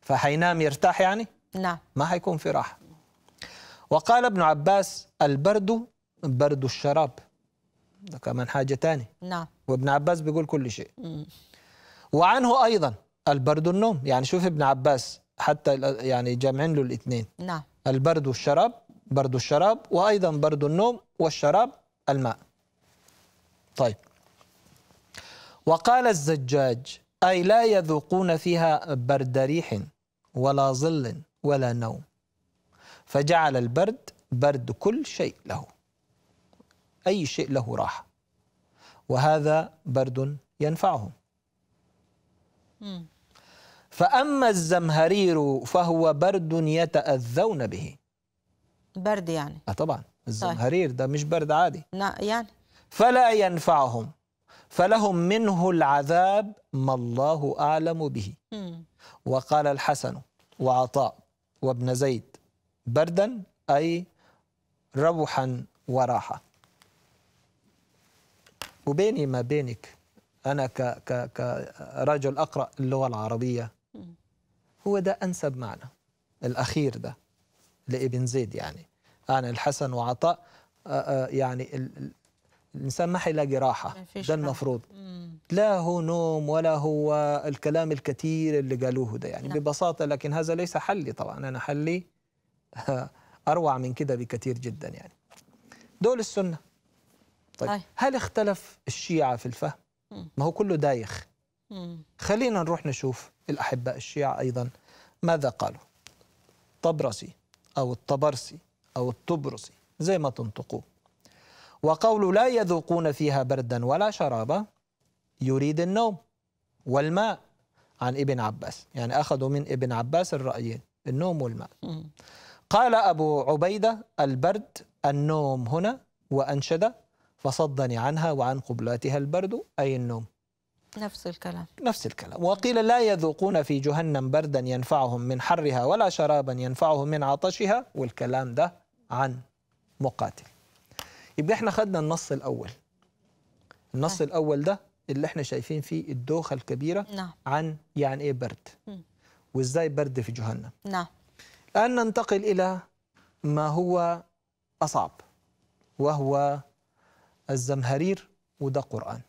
فحينام يرتاح يعني نعم ما حيكون في راحه وقال ابن عباس البرد برد الشراب ده كمان حاجه ثانيه نعم وابن عباس بيقول كل شيء وعنه ايضا البرد النوم يعني شوف ابن عباس حتى يعني جامعين له الاثنين نعم البرد والشراب برد الشراب وايضا برد النوم والشراب الماء طيب وقال الزجاج أي لا يذوقون فيها برد ريح ولا ظل ولا نوم فجعل البرد برد كل شيء له أي شيء له راحة وهذا برد ينفعهم فأما الزمهرير فهو برد يتأذون به برد يعني آه طبعا طيب. الزمهرير ده مش برد عادي لا يعني فلا ينفعهم فلهم منه العذاب ما الله أعلم به وقال الحسن وعطاء وابن زيد بردا أي روحا وراحة وبيني ما بينك أنا ك ك كرجل أقرأ اللغة العربية هو ده أنسب معنى الأخير ده لابن زيد يعني أنا الحسن وعطاء آه، آه، يعني الانسان ما حيلاقي راحه ده المفروض لا هو نوم ولا هو الكلام الكثير اللي قالوه ده يعني لا. نعم. ببساطه لكن هذا ليس حلي طبعا انا حلي (laughs) اروع من كده بكثير جدا يعني دول السنه طيب هاي. هل اختلف الشيعه في الفهم ما هو كله دايخ خلينا نروح نشوف الاحباء الشيعه ايضا ماذا قالوا طبرسي او الطبرسي او الطبرسي زي ما تنطقوه وقول لا يذوقون فيها بردا ولا شرابا يريد النوم والماء عن ابن عباس يعني أخذوا من ابن عباس الرأيين النوم والماء قال أبو عبيدة البرد النوم هنا وأنشد فصدني عنها وعن قبلاتها البرد أي النوم نفس الكلام نفس الكلام وقيل لا يذوقون في جهنم بردا ينفعهم من حرها ولا شرابا ينفعهم من عطشها والكلام ده عن مقاتل يبقى احنا خدنا النص الاول النص آه. الاول ده اللي احنا شايفين فيه الدوخه الكبيره نعم. عن يعني ايه برد وازاي برد في جهنم نعم الان ننتقل الى ما هو اصعب وهو الزمهرير وده قران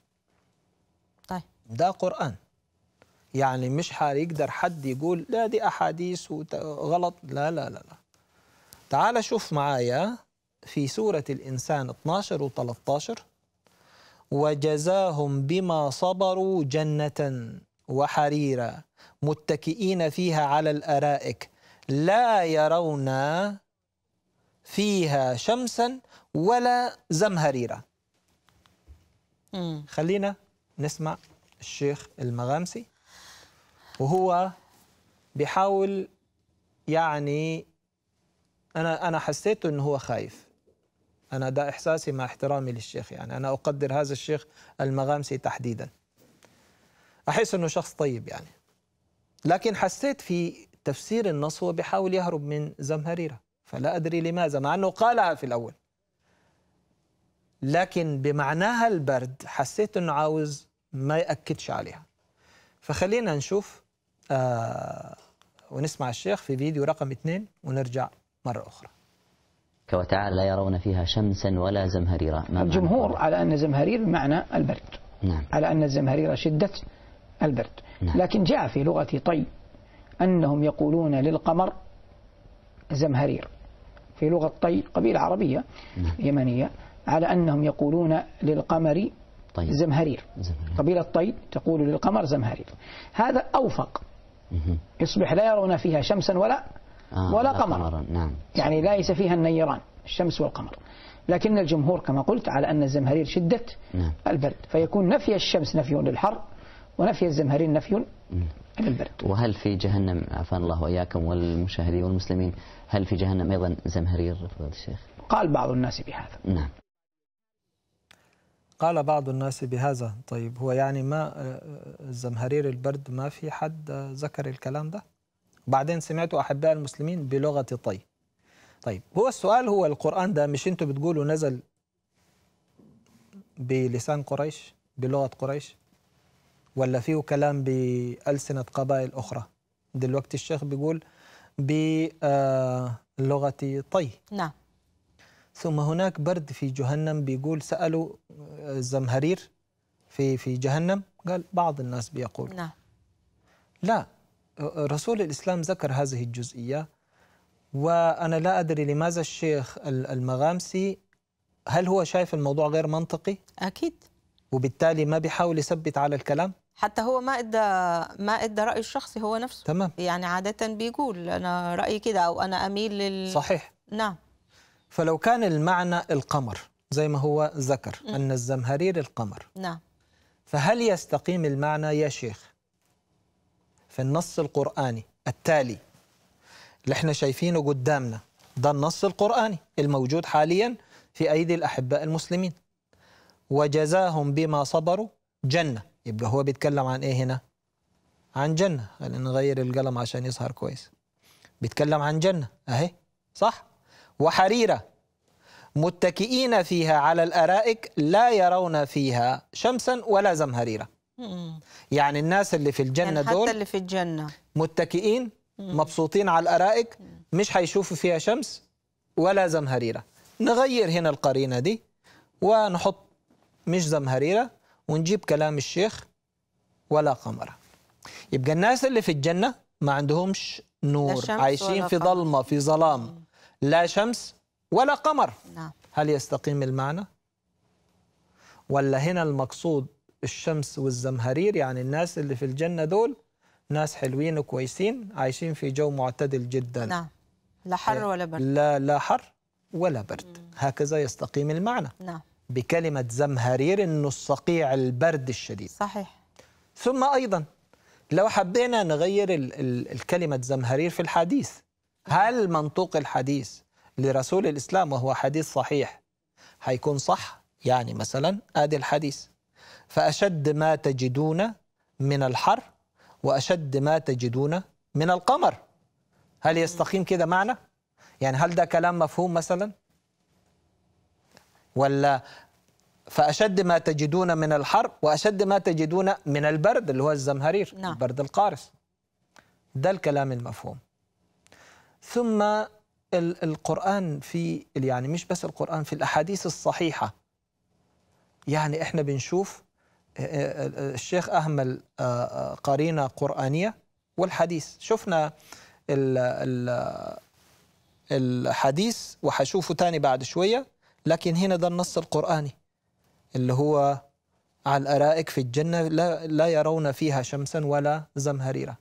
طيب ده قران يعني مش هيقدر حد يقول لا دي احاديث وغلط لا لا لا لا تعال شوف معايا في سورة الإنسان 12 و13 وجزاهم بما صبروا جنة وحريرا متكئين فيها على الأرائك لا يرون فيها شمسا ولا زمهريرا خلينا نسمع الشيخ المغامسي وهو بيحاول يعني انا انا حسيت انه هو خايف أنا ده إحساسي مع احترامي للشيخ يعني أنا أقدر هذا الشيخ المغامسي تحديدا أحس أنه شخص طيب يعني لكن حسيت في تفسير النص هو بيحاول يهرب من زمهريرة فلا أدري لماذا مع أنه قالها في الأول لكن بمعناها البرد حسيت أنه عاوز ما يأكدش عليها فخلينا نشوف آه ونسمع الشيخ في فيديو رقم اثنين ونرجع مرة أخرى تبارك وتعالى لا يرون فيها شمسا ولا زمهريرا الجمهور على أن زمهرير بمعنى البرد نعم. على أن الزمهرير شدة البرد نعم. لكن جاء في لغة طي أنهم يقولون للقمر زمهرير في لغة طي قبيلة عربية نعم. يمنية على أنهم يقولون للقمر طيب. زمهرير زمهرير. قبيلة طي تقول للقمر زمهرير هذا أوفق يصبح لا يرون فيها شمسا ولا آه ولا قمر نعم. يعني ليس فيها النيران الشمس والقمر لكن الجمهور كما قلت على أن الزمهرير شدة نعم. البرد فيكون نفي الشمس نفي للحر ونفي الزمهرير نفي للبرد وهل في جهنم عفان الله وإياكم والمشاهدين والمسلمين هل في جهنم أيضا زمهرير فضل الشيخ قال بعض الناس بهذا نعم قال بعض الناس بهذا طيب هو يعني ما آه، آه، الزمهرير البرد ما في حد آه، ذكر الكلام ده بعدين سمعتوا أحباء المسلمين بلغة طي طيب هو السؤال هو القرآن ده مش أنتوا بتقولوا نزل بلسان قريش بلغة قريش ولا فيه كلام بألسنة قبائل أخرى دلوقتي الشيخ بيقول بلغة آه، طي نعم ثم هناك برد في جهنم بيقول سألوا آه، الزمهرير في في جهنم قال بعض الناس بيقول نعم لا رسول الإسلام ذكر هذه الجزئية وأنا لا أدري لماذا الشيخ المغامسي هل هو شايف الموضوع غير منطقي؟ أكيد وبالتالي ما بيحاول يثبت على الكلام؟ حتى هو ما ادى ما ادى راي الشخصي هو نفسه تمام يعني عاده بيقول انا رايي كده او انا اميل لل صحيح نعم فلو كان المعنى القمر زي ما هو ذكر م. ان الزمهرير القمر نعم فهل يستقيم المعنى يا شيخ في النص القرآني التالي اللي احنا شايفينه قدامنا ده النص القرآني الموجود حاليا في أيدي الأحباء المسلمين وجزاهم بما صبروا جنة يبقى هو بيتكلم عن إيه هنا؟ عن جنة خلينا نغير القلم عشان يظهر كويس بيتكلم عن جنة أهي صح وحريرة متكئين فيها على الأرائك لا يرون فيها شمسا ولا زمهريرة يعني الناس اللي في الجنة يعني حتى دول اللي في الجنة متكئين مبسوطين على الأرائك مش هيشوفوا فيها شمس ولا زمهريرة نغير هنا القرينة دي ونحط مش زمهريرة ونجيب كلام الشيخ ولا قمرة يبقى الناس اللي في الجنة ما عندهمش نور عايشين في ظلمة في ظلام لا شمس ولا قمر نعم. هل يستقيم المعنى؟ ولا هنا المقصود الشمس والزمهرير يعني الناس اللي في الجنة دول ناس حلوين وكويسين عايشين في جو معتدل جدا نعم لا حر آه، ولا برد لا لا حر ولا برد هكذا يستقيم المعنى نعم بكلمة زمهرير إنه الصقيع البرد الشديد صحيح ثم أيضا لو حبينا نغير الـ الـ الكلمة زمهرير في الحديث هل منطوق الحديث لرسول الإسلام وهو حديث صحيح هيكون صح يعني مثلا آدي الحديث فأشد ما تجدون من الحر وأشد ما تجدون من القمر هل يستقيم كده معنى؟ يعني هل ده كلام مفهوم مثلا؟ ولا فأشد ما تجدون من الحر وأشد ما تجدون من البرد اللي هو الزمهرير نعم. البرد القارس ده الكلام المفهوم ثم القرآن في يعني مش بس القرآن في الأحاديث الصحيحة يعني إحنا بنشوف الشيخ أهمل آه، آه، قرينة قرآنية والحديث شفنا الحديث وحشوفه تاني بعد شوية لكن هنا ده النص القرآني اللي هو على الأرائك في الجنة لا, يرون فيها شمسا ولا زمهريرة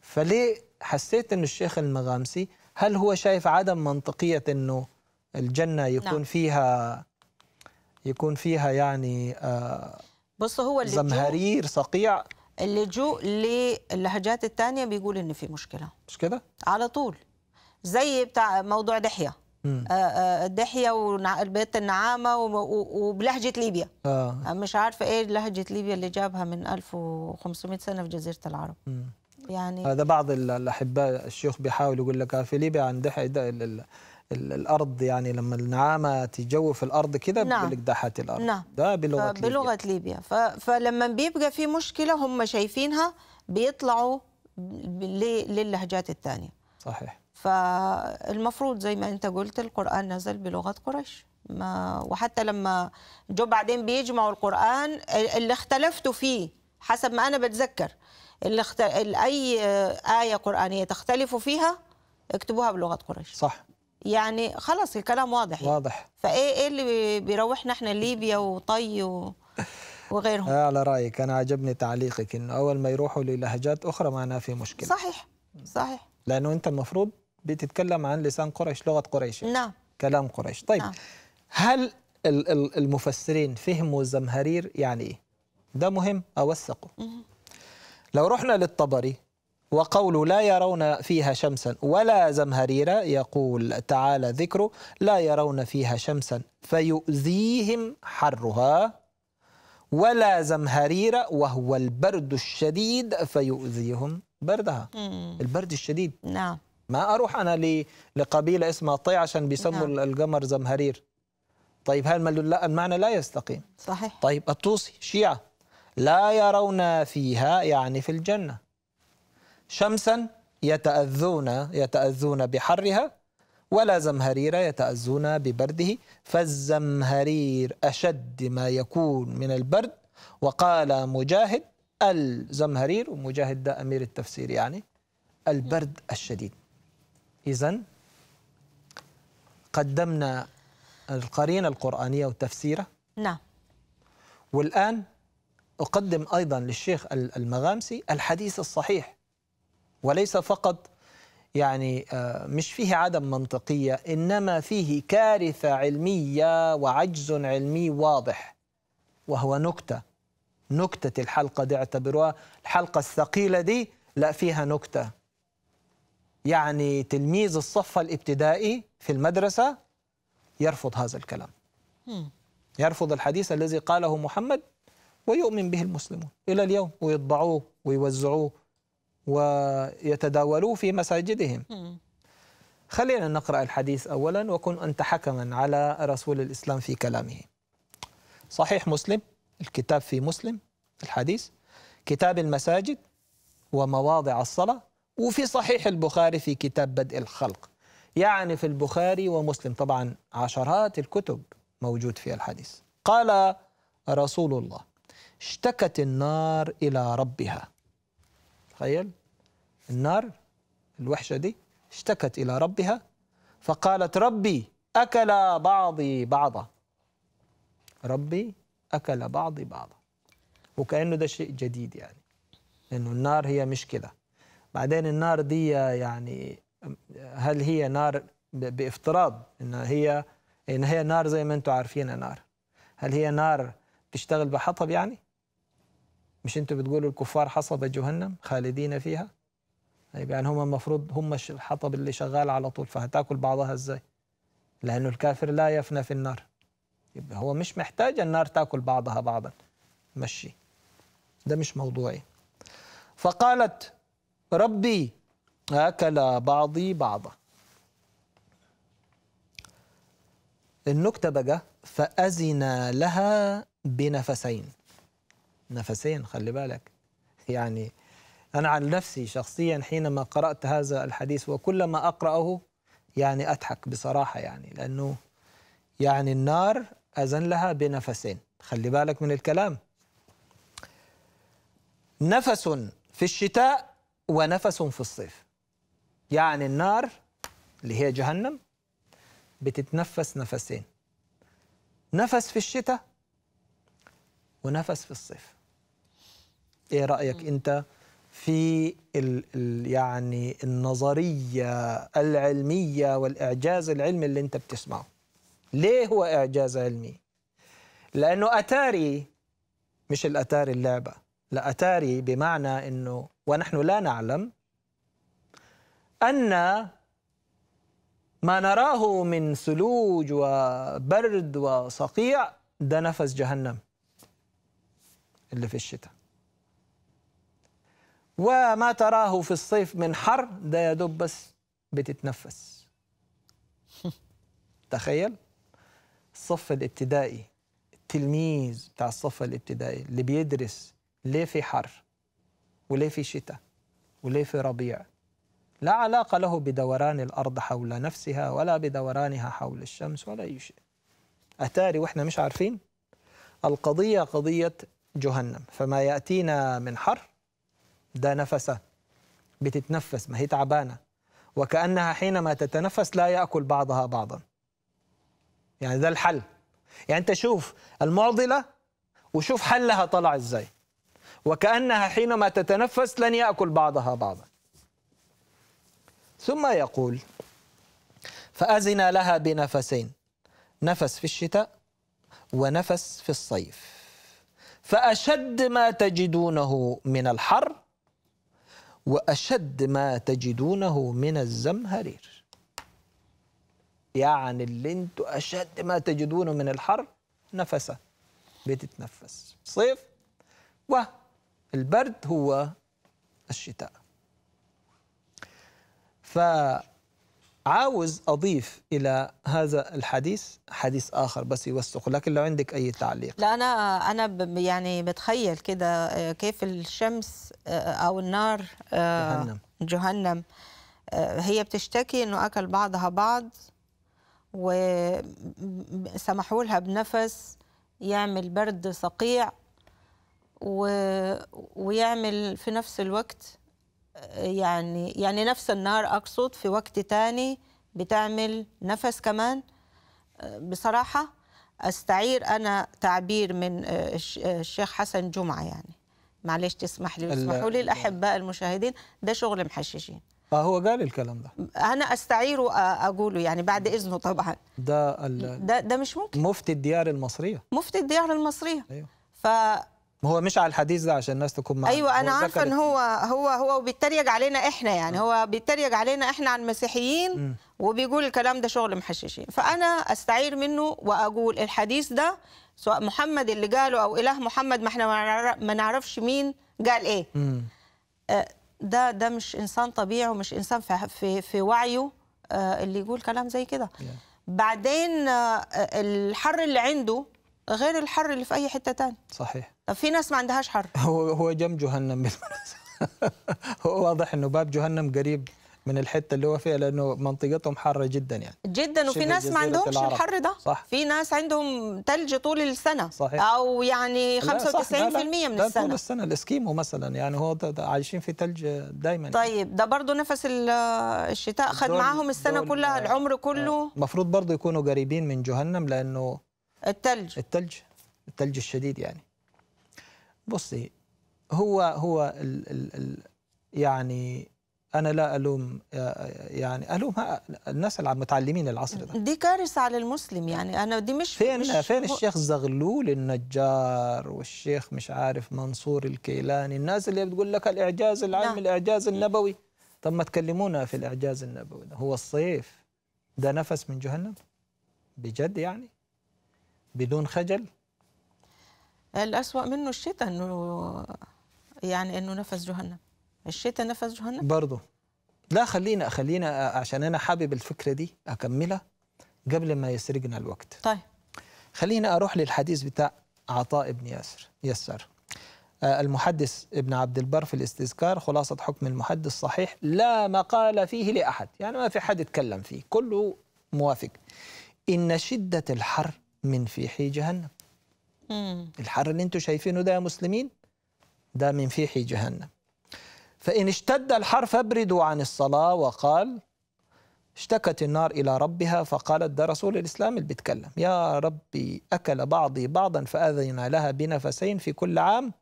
فليه حسيت أن الشيخ المغامسي هل هو شايف عدم منطقية أنه الجنة يكون نعم. فيها يكون فيها يعني آه بص هو اللجوء زمهرير صقيع اللجوء للهجات الثانيه بيقول ان في مشكله مش كده على طول زي بتاع موضوع دحيه آه، آه، دحيه والبيت النعامه وبلهجه ليبيا آه. مش عارفه ايه لهجه ليبيا اللي جابها من 1500 سنه في جزيره العرب مم. يعني هذا بعض الاحباء الشيوخ بيحاول يقول لك في ليبيا عند الارض يعني لما النعامه تجوف الارض كده نعم. بيقول لك دحت الارض نعم. ده بلغه ليبيا بلغه ليبيا ف... فلما بيبقى في مشكله هم شايفينها بيطلعوا ل... للهجات الثانيه صحيح فالمفروض زي ما انت قلت القران نزل بلغه قريش ما وحتى لما جو بعدين بيجمعوا القران اللي اختلفتوا فيه حسب ما انا بتذكر اللي اخت... اي ايه قرانيه تختلفوا فيها اكتبوها بلغه قريش صح يعني خلاص الكلام واضح يعني. واضح فايه ايه اللي بيروحنا احنا ليبيا وطي و... وغيرهم (laughs) على رايك انا عجبني تعليقك انه اول ما يروحوا للهجات اخرى معناها في مشكله صحيح صحيح لانه انت المفروض بتتكلم عن لسان قريش لغه قريش نعم كلام قريش طيب نا. نعم. هل المفسرين فهموا الزمهرير يعني ايه ده مهم اوثقه لو رحنا للطبري وقول لا يرون فيها شمسا ولا زمهريرا يقول تعالى ذكره لا يرون فيها شمسا فيؤذيهم حرها ولا زمهريرا وهو البرد الشديد فيؤذيهم بردها مم. البرد الشديد نعم ما أروح أنا لقبيلة اسمها طي عشان بيسموا نعم. القمر زمهرير طيب هل المعنى لا يستقيم صحيح طيب الطوسي شيعة لا يرون فيها يعني في الجنة شمسا يتأذون يتأذون بحرها ولا زمهرير يتأذون ببرده فالزمهرير أشد ما يكون من البرد وقال مجاهد الزمهرير ومجاهد ده أمير التفسير يعني البرد الشديد إذا قدمنا القرينة القرآنية والتفسيرة نعم والآن أقدم أيضا للشيخ المغامسي الحديث الصحيح وليس فقط يعني آه، مش فيه عدم منطقية إنما فيه كارثة علمية وعجز علمي واضح وهو نكتة نكتة الحلقة دي اعتبروها الحلقة الثقيلة دي لا فيها نكتة يعني تلميذ الصف الابتدائي في المدرسة يرفض هذا الكلام يرفض الحديث الذي قاله محمد ويؤمن به المسلمون إلى اليوم ويطبعوه ويوزعوه ويتداولوه في مساجدهم خلينا نقرأ الحديث أولا وكن أنت حكما على رسول الإسلام في كلامه صحيح مسلم الكتاب في مسلم الحديث كتاب المساجد ومواضع الصلاة وفي صحيح البخاري في كتاب بدء الخلق يعني في البخاري ومسلم طبعا عشرات الكتب موجود في الحديث قال رسول الله اشتكت النار إلى ربها تخيل النار الوحشة دي اشتكت إلى ربها فقالت ربي أكل بعضي بعضا ربي أكل بعضي بعضا وكأنه ده شيء جديد يعني لأنه النار هي مش كده بعدين النار دي يعني هل هي نار بافتراض إن هي إن هي نار زي ما أنتم عارفين نار هل هي نار بتشتغل بحطب يعني؟ مش أنتم بتقولوا الكفار حصب جهنم خالدين فيها؟ طيب يعني هم المفروض هم الحطب اللي شغال على طول فهتاكل بعضها ازاي؟ لأنه الكافر لا يفنى في النار يبقى هو مش محتاج النار تاكل بعضها بعضا مشي ده مش موضوعي فقالت ربي أكل بعضي بعضا النكتة بقى فأزنا لها بنفسين نفسين خلي بالك يعني أنا عن نفسي شخصيا حينما قرأت هذا الحديث وكلما أقرأه يعني أضحك بصراحة يعني لأنه يعني النار أذن لها بنفسين خلي بالك من الكلام نفس في الشتاء ونفس في الصيف يعني النار اللي هي جهنم بتتنفس نفسين نفس في الشتاء ونفس في الصيف ايه رأيك انت في ال ال يعني النظريه العلميه والاعجاز العلمي اللي انت بتسمعه ليه هو اعجاز علمي لانه اتاري مش الاتاري اللعبه لا اتاري بمعنى انه ونحن لا نعلم ان ما نراه من ثلوج وبرد وصقيع ده نفس جهنم اللي في الشتاء وما تراه في الصيف من حر ده يا دوب بس بتتنفس (laughs) تخيل الصف الابتدائي التلميذ بتاع الصف الابتدائي اللي بيدرس ليه في حر وليه في شتاء وليه في ربيع لا علاقة له بدوران الأرض حول نفسها ولا بدورانها حول الشمس ولا أي شيء أتاري وإحنا مش عارفين القضية قضية جهنم فما يأتينا من حر ده نفسه بتتنفس ما هي تعبانة وكأنها حينما تتنفس لا يأكل بعضها بعضا يعني ده الحل يعني أنت شوف المعضلة وشوف حلها طلع إزاي وكأنها حينما تتنفس لن يأكل بعضها بعضا ثم يقول فأزن لها بنفسين نفس في الشتاء ونفس في الصيف فأشد ما تجدونه من الحر وأشد ما تجدونه من الزمهرير يعني اللي انتوا أشد ما تجدونه من الحر نفسه بتتنفس صيف والبرد هو الشتاء ف عاوز اضيف الى هذا الحديث حديث اخر بس يوثق لكن لو عندك اي تعليق لا انا انا يعني بتخيل كده آه، كيف الشمس آه، او النار آه، جهنم جهنم هي بتشتكي انه اكل بعضها بعض وسمحوا لها بنفس يعمل برد صقيع و... ويعمل في نفس الوقت يعني يعني نفس النار اقصد في وقت تاني بتعمل نفس كمان بصراحه استعير انا تعبير من آه، آه، الشيخ حسن جمعه يعني معلش تسمح لي اسمحوا لي الاحباء المشاهدين ده شغل محششين اه هو قال الكلام ده انا استعير اقوله يعني بعد اذنه طبعا ده ده ده مش ممكن مفتي الديار المصريه مفتي الديار المصريه ايوه ف ما هو مش على الحديث ده عشان الناس تكون معانا ايوه انا عارفه ان هو هو هو وبيتريق علينا احنا يعني م. هو بيتريق علينا احنا عن المسيحيين وبيقول الكلام ده شغل محششين فانا استعير منه واقول الحديث ده سواء محمد اللي قاله او اله محمد ما احنا ما نعرفش مين قال ايه م. آه، ده ده مش انسان طبيعي ومش انسان في في, في وعيه آه، اللي يقول كلام زي كده yeah. بعدين آه، الحر اللي عنده غير الحر اللي في اي حته ثانيه صحيح طب في ناس ما عندهاش حر (laughs) هو هو جنب جهنم (laughs) هو واضح انه باب جهنم قريب من الحته اللي هو فيها لانه منطقتهم حاره جدا يعني جدا وفي ناس ما عندهمش العرب. الحر ده صح. في ناس عندهم ثلج طول السنه صحيح. او يعني 95% لا من لا السنه طول السنه الاسكيمو مثلا يعني هو ده ده عايشين في ثلج دايما طيب ده برضه نفس الشتاء خد معاهم السنه كلها العمر آه، كله المفروض برضه يكونوا قريبين من جهنم لانه الثلج الثلج الثلج الشديد يعني بصي هو هو ال ال الـ يعني انا لا الوم يعني الوم الناس المتعلمين العصر ده دي كارثه على المسلم يعني انا دي مش فين مش فين الشيخ زغلول النجار والشيخ مش عارف منصور الكيلاني الناس اللي بتقول لك الاعجاز العلم لا. الاعجاز إيه. النبوي طب ما تكلمونا في الاعجاز النبوي ده هو الصيف ده نفس من جهنم بجد يعني بدون خجل؟ الأسوأ منه الشتاء أنه يعني أنه نفس جهنم الشتاء نفس جهنم برضه لا خلينا خلينا عشان أنا حابب الفكرة دي أكملها قبل ما يسرقنا الوقت طيب خلينا أروح للحديث بتاع عطاء بن ياسر يسر آه، المحدث ابن عبد البر في الاستذكار خلاصة حكم المحدث صحيح لا مقال فيه لأحد يعني ما في حد يتكلم فيه كله موافق إن شدة الحر من فيحي جهنم مم. الحر اللي انتم شايفينه ده يا مسلمين ده من فيحي جهنم فإن اشتد الحر فابردوا عن الصلاة وقال اشتكت النار إلى ربها فقالت ده رسول الإسلام اللي بيتكلم يا ربي أكل بعضي بعضا فأذن لها بنفسين في كل عام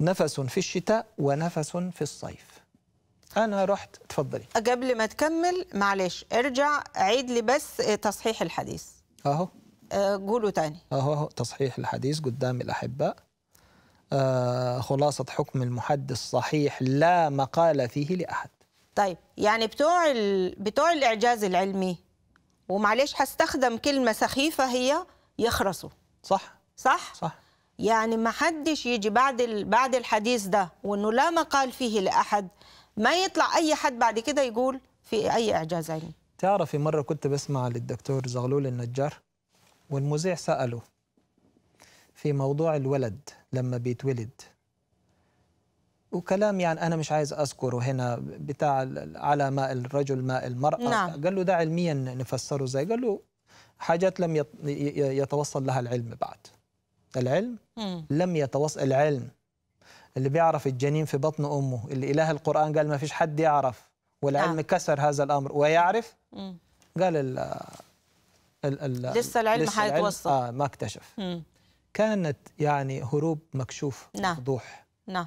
نفس في الشتاء ونفس في الصيف أنا رحت اتفضلي قبل ما تكمل معلش ارجع عيد لي بس تصحيح الحديث أهو آه، قولوا تاني اهو تصحيح الحديث قدام الأحباء آه، خلاصة حكم المحدث صحيح لا مقال فيه لأحد طيب يعني بتوع ال... بتوع الإعجاز العلمي ومعلش هستخدم كلمة سخيفة هي يخرصوا صح صح صح يعني ما حدش يجي بعد ال... بعد الحديث ده وانه لا مقال فيه لأحد ما يطلع أي حد بعد كده يقول في أي إعجاز علمي تعرفي مرة كنت بسمع للدكتور زغلول النجار والمذيع سأله في موضوع الولد لما بيتولد وكلام يعني انا مش عايز اذكره هنا بتاع على ماء الرجل ماء المراه نعم. قال له ده علميا نفسره ازاي قال له حاجات لم يتوصل لها العلم بعد العلم مم. لم يتوصل العلم اللي بيعرف الجنين في بطن امه اللي اله القران قال ما فيش حد يعرف والعلم نعم. كسر هذا الامر ويعرف مم. قال ال ال لسه العلم لسه آه ما اكتشف كانت يعني هروب مكشوف نعم وضوح نعم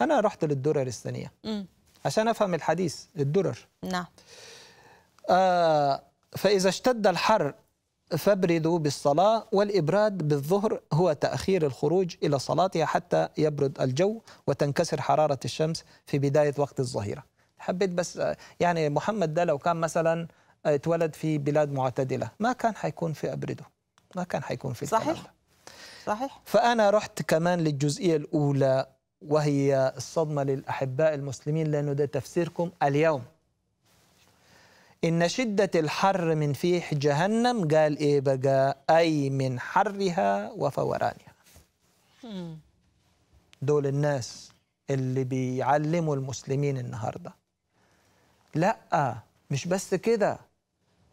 انا رحت للدرر الثانيه عشان افهم الحديث الدرر نعم آه فاذا اشتد الحر فابردوا بالصلاة والإبراد بالظهر هو تأخير الخروج إلى صلاتها حتى يبرد الجو وتنكسر حرارة الشمس في بداية وقت الظهيرة حبيت بس آه، يعني محمد ده لو كان مثلا اتولد في بلاد معتدله ما كان حيكون في ابرده ما كان حيكون في صحيح صحيح فانا رحت كمان للجزئيه الاولى وهي الصدمه للاحباء المسلمين لانه ده تفسيركم اليوم إن شدة الحر من فيح جهنم قال إيه بقى أي من حرها وفورانها دول الناس اللي بيعلموا المسلمين النهاردة لا مش بس كده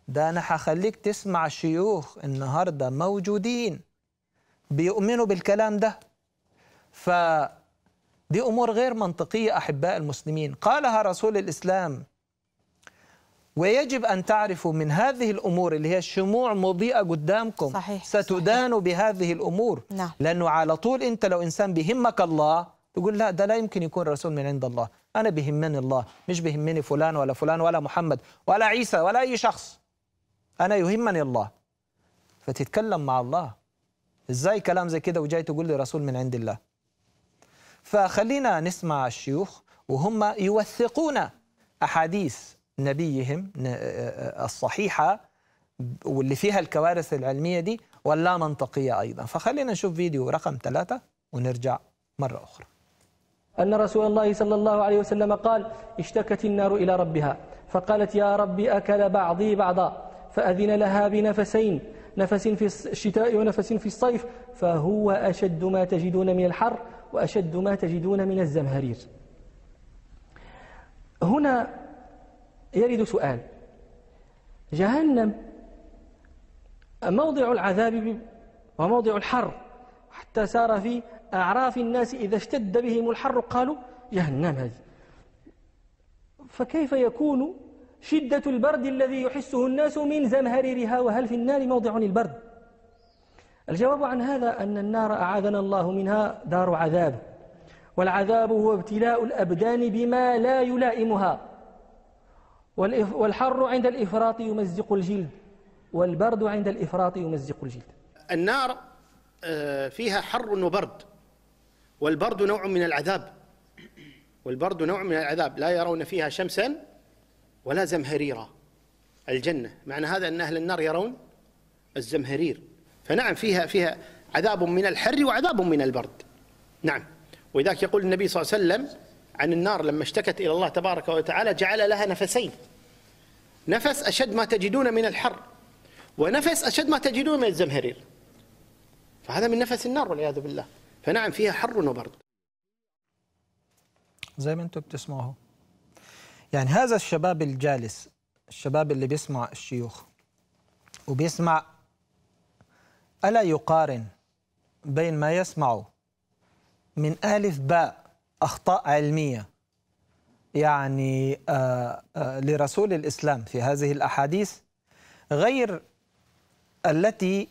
ده أنا هخليك تسمع شيوخ النهاردة موجودين بيؤمنوا بالكلام ده ف دي أمور غير منطقية أحباء المسلمين قالها رسول الإسلام ويجب أن تعرفوا من هذه الأمور اللي هي الشموع مضيئة قدامكم صحيح ستدان صحيح. بهذه الأمور نعم. لأنه على طول أنت لو إنسان بهمك الله تقول لا ده لا يمكن يكون رسول من عند الله أنا بهمني الله مش بهمني فلان ولا فلان ولا محمد ولا عيسى ولا أي شخص انا يهمني الله فتتكلم مع الله ازاي كلام زي كده وجاي تقول لي رسول من عند الله فخلينا نسمع الشيوخ وهم يوثقون احاديث نبيهم الصحيحه واللي فيها الكوارث العلميه دي واللا منطقيه ايضا فخلينا نشوف فيديو رقم ثلاثه ونرجع مره اخرى أن رسول الله صلى الله عليه وسلم قال اشتكت النار إلى ربها فقالت يا ربي أكل بعضي بعضا فأذن لها بنفسين نفس في الشتاء ونفس في الصيف فهو أشد ما تجدون من الحر وأشد ما تجدون من الزمهرير هنا يرد سؤال جهنم موضع العذاب وموضع الحر حتى سار في أعراف الناس إذا اشتد بهم الحر قالوا جهنم هذه فكيف يكون شدة البرد الذي يحسه الناس من زمهريرها وهل في النار موضع البرد الجواب عن هذا أن النار أعاذنا الله منها دار عذاب والعذاب هو ابتلاء الأبدان بما لا يلائمها والحر عند الإفراط يمزق الجلد والبرد عند الإفراط يمزق الجلد النار آه، فيها حر وبرد والبرد نوع من العذاب والبرد نوع من العذاب لا يرون فيها شمسا ولا زمهريرا الجنة معنى هذا أن أهل النار يرون الزمهرير فنعم فيها فيها عذاب من الحر وعذاب من البرد نعم ولذلك يقول النبي صلى الله عليه وسلم عن النار لما اشتكت إلى الله تبارك وتعالى جعل لها نفسين نفس أشد ما تجدون من الحر ونفس أشد ما تجدون من الزمهرير فهذا من نفس النار والعياذ بالله فنعم فيها حر وبرد زي ما انتم بتسمعوا يعني هذا الشباب الجالس الشباب اللي بيسمع الشيوخ وبيسمع ألا يقارن بين ما يسمعه من ألف باء أخطاء علمية يعني آآ آه، آآ آه، لرسول الإسلام في هذه الأحاديث غير التي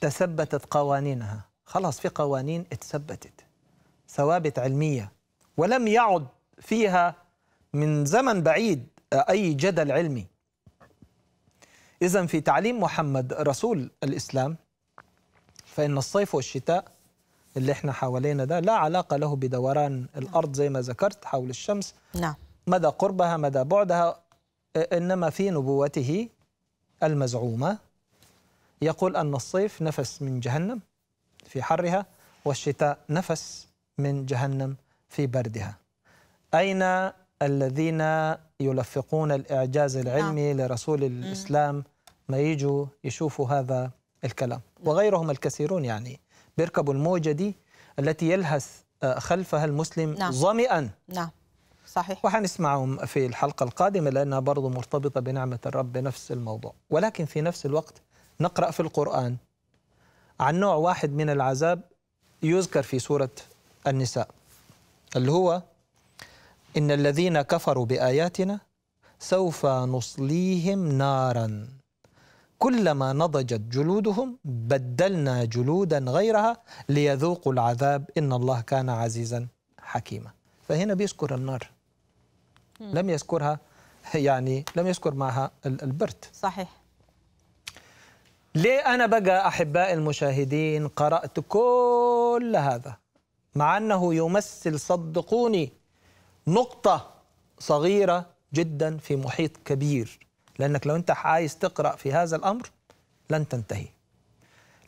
تثبتت قوانينها خلاص في قوانين اتثبتت ثوابت علمية ولم يعد فيها من زمن بعيد أي جدل علمي إذا في تعليم محمد رسول الإسلام فإن الصيف والشتاء اللي احنا حوالينا ده لا علاقة له بدوران الأرض زي ما ذكرت حول الشمس نعم مدى قربها مدى بعدها إنما في نبوته المزعومة يقول أن الصيف نفس من جهنم في حرها والشتاء نفس من جهنم في بردها أين الذين يلفقون الإعجاز العلمي نعم. لرسول الإسلام ما يجوا يشوفوا هذا الكلام وغيرهم الكثيرون يعني بيركبوا الموجة دي التي يلهث آه، خلفها المسلم نعم. ظمئا نعم صحيح وحنسمعهم في الحلقة القادمة لأنها برضو مرتبطة بنعمة الرب بنفس الموضوع ولكن في نفس الوقت نقرأ في القرآن عن نوع واحد من العذاب يذكر في سورة النساء اللي هو إن الذين كفروا بآياتنا سوف نصليهم نارا كلما نضجت جلودهم بدلنا جلودا غيرها ليذوقوا العذاب إن الله كان عزيزا حكيما فهنا بيذكر النار لم يذكرها يعني لم يذكر معها البرد صحيح ليه أنا بقى أحباء المشاهدين قرأت كل هذا مع أنه يمثل صدقوني نقطة صغيرة جدا في محيط كبير لأنك لو أنت عايز تقرأ في هذا الأمر لن تنتهي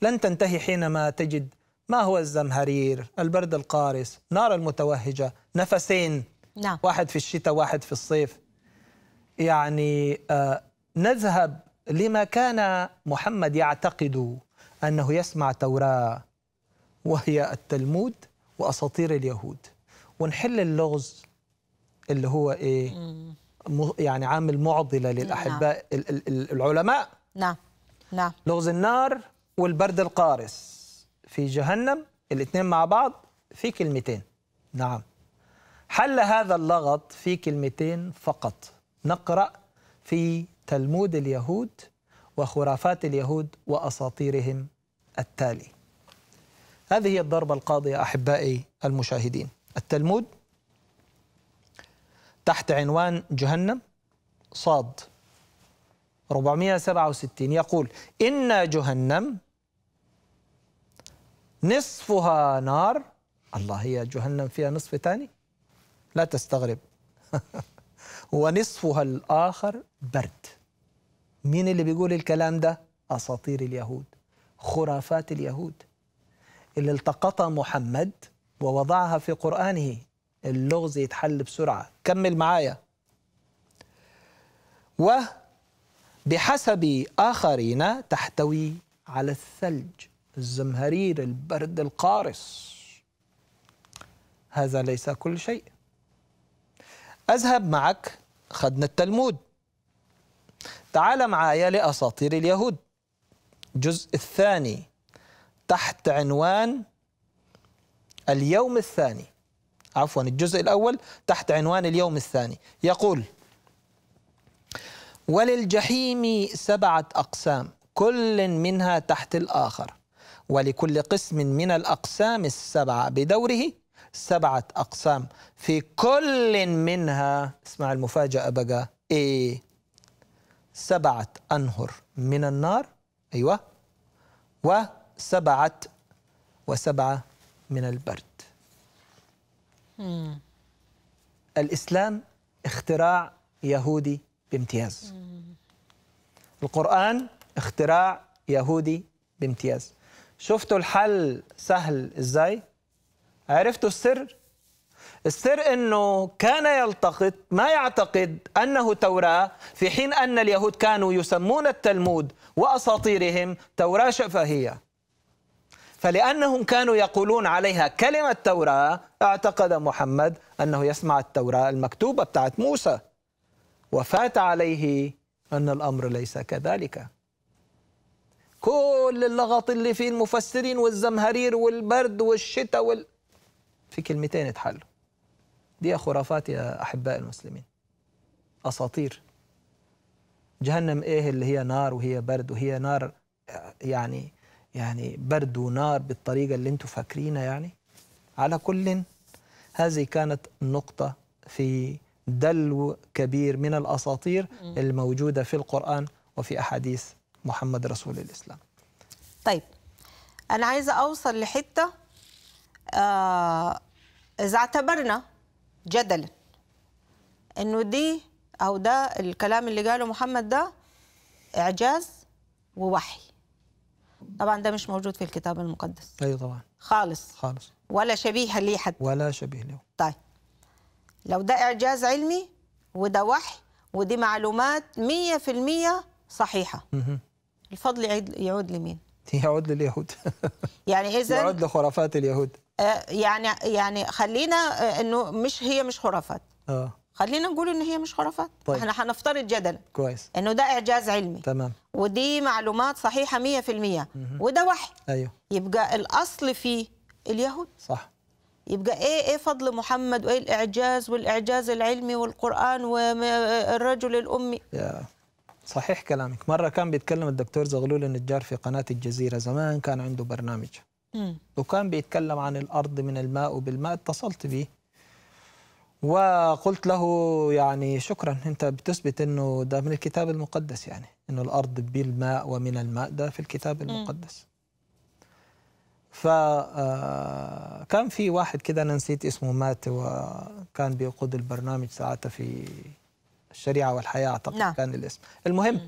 لن تنتهي حينما تجد ما هو الزمهرير البرد القارس نار المتوهجة نفسين نعم. واحد في الشتاء واحد في الصيف يعني آه نذهب لما كان محمد يعتقد أنه يسمع توراة وهي التلمود وأساطير اليهود ونحل اللغز اللي هو ايه يعني عامل معضله للاحباء نعم. العلماء نعم نعم لغز النار والبرد القارس في جهنم الاثنين مع بعض في كلمتين نعم حل هذا اللغط في كلمتين فقط نقرأ في تلمود اليهود وخرافات اليهود وأساطيرهم التالي هذه هي الضربة القاضية أحبائي المشاهدين التلمود تحت عنوان جهنم صاد 467 يقول إن جهنم نصفها نار الله هي جهنم فيها نصف ثاني لا تستغرب (laughs) ونصفها الآخر برد مين اللي بيقول الكلام ده أساطير اليهود خرافات اليهود اللي التقطها محمد ووضعها في قرآنه اللغز يتحل بسرعة كمل معايا وبحسب آخرين تحتوي على الثلج الزمهرير البرد القارس هذا ليس كل شيء أذهب معك خدنا التلمود تعال معايا لأساطير اليهود الجزء الثاني تحت عنوان اليوم الثاني عفوا الجزء الأول تحت عنوان اليوم الثاني يقول وللجحيم سبعة أقسام كل منها تحت الآخر ولكل قسم من الأقسام السبعة بدوره سبعة أقسام في كل منها اسمع المفاجأة بقى إيه سبعة أنهر من النار أيوة وسبعة وسبعة من البرد مم. الإسلام اختراع يهودي بامتياز مم. القرآن اختراع يهودي بامتياز شفتوا الحل سهل ازاي عرفتوا السر السر انه كان يلتقط ما يعتقد انه توراه في حين ان اليهود كانوا يسمون التلمود واساطيرهم توراه شفهيه فلأنهم كانوا يقولون عليها كلمة توراة اعتقد محمد أنه يسمع التوراة المكتوبة بتاعت موسى وفات عليه أن الأمر ليس كذلك كل اللغط اللي فيه المفسرين والزمهرير والبرد والشتاء وال... في كلمتين اتحلوا دي خرافات يا أحباء المسلمين أساطير جهنم إيه اللي هي نار وهي برد وهي نار يعني يعني برد ونار بالطريقة اللي انتم فاكرينها يعني على كل هذه كانت نقطة في دلو كبير من الأساطير الموجودة في القرآن وفي أحاديث محمد رسول الإسلام طيب أنا عايزة أوصل لحتة آه إذا اعتبرنا جدلا إنه دي أو ده الكلام اللي قاله محمد ده إعجاز ووحي طبعا ده مش موجود في الكتاب المقدس ايوه طبعا خالص خالص ولا شبيه ليه حتى ولا شبيه له طيب لو ده اعجاز علمي وده وحي ودي معلومات 100% صحيحه مه. الفضل يعود يعود لمين (laughs) يعود لليهود (laughs) يعني اذا يعود لخرافات اليهود آه يعني يعني خلينا آه، انه مش هي مش خرافات اه خلينا نقول ان هي مش خرافات طيب. احنا هنفترض جدلا كويس انه ده اعجاز علمي تمام ودي معلومات صحيحه 100% وده وحي ايوه يبقى الاصل فيه اليهود صح يبقى ايه ايه فضل محمد وايه الاعجاز والاعجاز العلمي والقران والرجل الامي يا. صحيح كلامك مرة كان بيتكلم الدكتور زغلول النجار في قناة الجزيرة زمان كان عنده برنامج مم. وكان بيتكلم عن الأرض من الماء وبالماء اتصلت به وقلت له يعني شكرا انت بتثبت انه ده من الكتاب المقدس يعني انه الارض بالماء ومن الماء ده في الكتاب المقدس فكان آه، في واحد كده انا نسيت اسمه مات وكان بيقود البرنامج ساعتها في الشريعه والحياه اعتقد نعم. كان الاسم المهم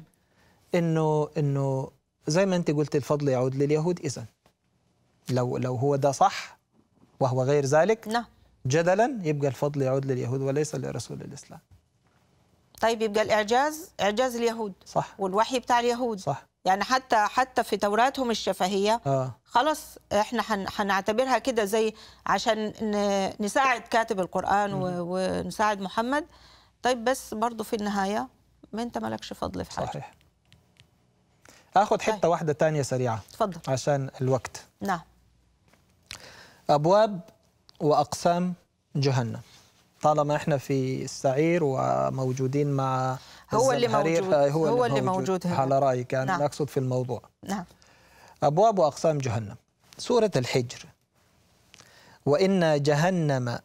انه انه زي ما انت قلت الفضل يعود لليهود اذا لو لو هو ده صح وهو غير ذلك نعم جدلا يبقى الفضل يعود لليهود وليس لرسول الإسلام طيب يبقى الإعجاز إعجاز اليهود صح والوحي بتاع اليهود صح يعني حتى حتى في توراتهم الشفهيه آه. خلاص احنا هنعتبرها كده زي عشان نساعد كاتب القران م. ونساعد محمد طيب بس برضه في النهايه ما انت مالكش فضل في حاجه صحيح اخد حته طيب. واحده تانية سريعه اتفضل عشان الوقت نعم ابواب واقسام جهنم طالما احنا في السعير وموجودين مع هو اللي موجود هو, هو اللي موجود, موجود على رايك يعني نعم. اقصد في الموضوع نعم ابواب واقسام جهنم سوره الحجر وان جهنم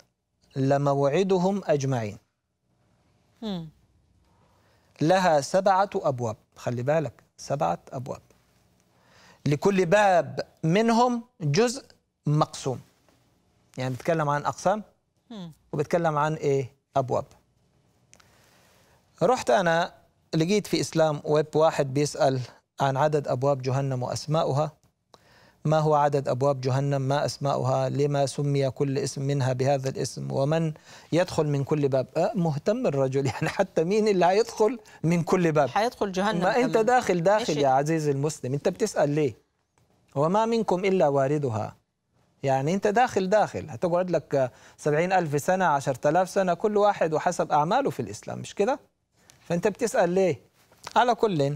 لموعدهم اجمعين مم. لها سبعه ابواب خلي بالك سبعه ابواب لكل باب منهم جزء مقسوم يعني بتكلم عن أقسام وبيتكلم عن إيه أبواب رحت أنا لقيت في إسلام ويب واحد بيسأل عن عدد أبواب جهنم وأسماؤها ما هو عدد أبواب جهنم ما أسماؤها لما سمي كل اسم منها بهذا الاسم ومن يدخل من كل باب أه مهتم الرجل (laughs) يعني حتى مين اللي هيدخل من كل باب هيدخل جهنم ما أنت داخل داخل يا عزيزي المسلم أنت بتسأل ليه وما منكم إلا واردها يعني أنت داخل داخل هتقعد لك سبعين ألف سنة عشرة آلاف سنة كل واحد وحسب أعماله في الإسلام مش كده؟ فأنت بتسأل ليه؟ على كل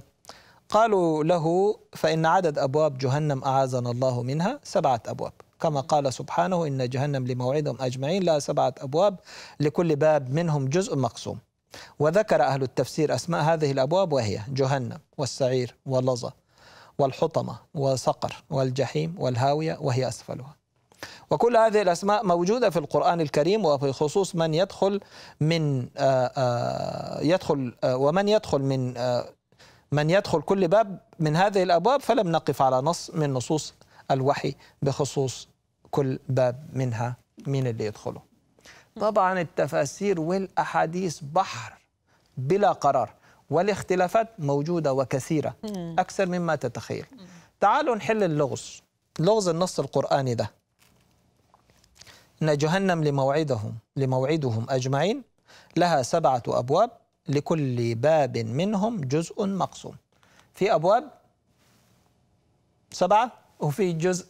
قالوا له فإن عدد أبواب جهنم أعاذنا الله منها سبعة أبواب كما قال سبحانه إن جهنم لموعدهم أجمعين لها سبعة أبواب لكل باب منهم جزء مقسوم وذكر أهل التفسير أسماء هذه الأبواب وهي جهنم والسعير ولظى والحطمة وصقر والجحيم والهاوية وهي أسفلها وكل هذه الأسماء موجودة في القرآن الكريم وبخصوص من يدخل من آه، آه، يدخل آه، ومن يدخل من من يدخل كل باب من هذه الأبواب فلم نقف على نص من نصوص الوحي بخصوص كل باب منها مين اللي يدخله طبعا التفاسير والأحاديث بحر بلا قرار والاختلافات موجودة وكثيرة أكثر مما تتخيل تعالوا نحل اللغز لغز النص القرآني ده أن جهنم لموعدهم لموعدهم أجمعين لها سبعة أبواب لكل باب منهم جزء مقسوم في أبواب سبعة وفي جزء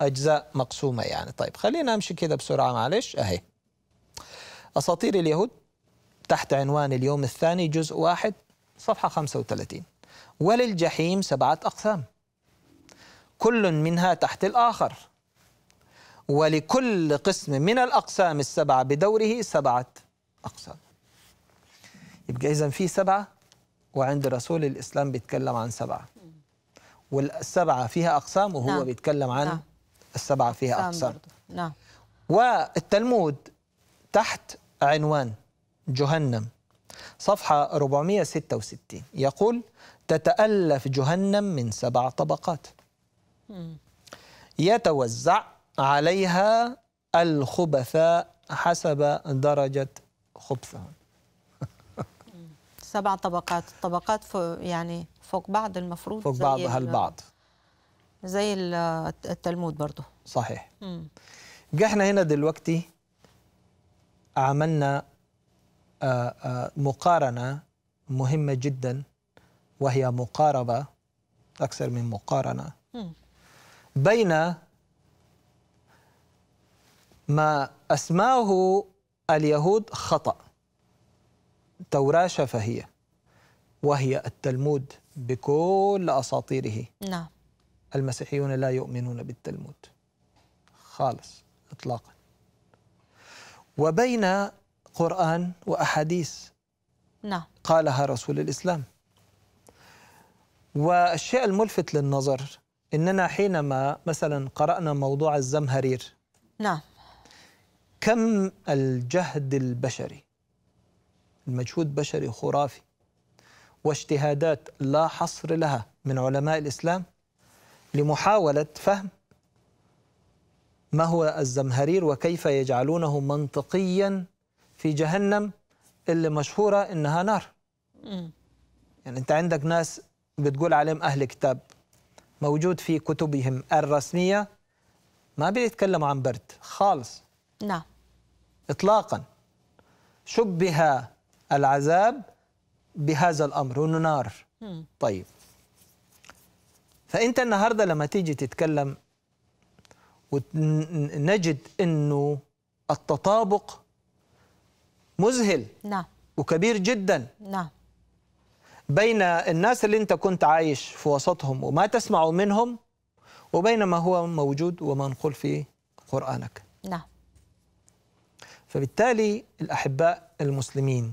أجزاء مقسومة يعني طيب خلينا أمشي كده بسرعة معلش أهي أساطير اليهود تحت عنوان اليوم الثاني جزء واحد صفحة 35 وللجحيم سبعة أقسام كل منها تحت الآخر ولكل قسم من الأقسام السبعة بدوره سبعة أقسام يبقى إذا في سبعة وعند رسول الإسلام بيتكلم عن سبعة والسبعة فيها أقسام وهو نعم. بيتكلم عن نعم. السبعة فيها أقسام نعم والتلمود تحت عنوان جهنم صفحة 466 يقول تتألف جهنم من سبع طبقات يتوزع عليها الخبثاء حسب درجة خبثهم (laughs) سبع طبقات الطبقات فوق يعني فوق بعض المفروض فوق بعضها البعض زي التلمود برضه صحيح جه احنا هنا دلوقتي عملنا آه، آه، مقارنة مهمة جدا وهي مقاربة أكثر من مقارنة بين ما أسماه اليهود خطأ توراة شفهية وهي التلمود بكل أساطيره نعم المسيحيون لا يؤمنون بالتلمود خالص إطلاقا وبين قرآن وأحاديث نعم قالها رسول الإسلام والشيء الملفت للنظر إننا حينما مثلا قرأنا موضوع الزمهرير نعم كم الجهد البشري المجهود بشري خرافي واجتهادات لا حصر لها من علماء الإسلام لمحاولة فهم ما هو الزمهرير وكيف يجعلونه منطقيا في جهنم اللي مشهورة إنها نار يعني أنت عندك ناس بتقول عليهم أهل كتاب موجود في كتبهم الرسمية ما بيتكلموا عن برد خالص نعم إطلاقا شبه العذاب بهذا الأمر وأنه نار طيب فأنت النهاردة لما تيجي تتكلم ونجد أنه التطابق مذهل نعم وكبير جدا نعم بين الناس اللي انت كنت عايش في وسطهم وما تسمع منهم وبين ما هو موجود ومنقول في قرآنك نعم فبالتالي الأحباء المسلمين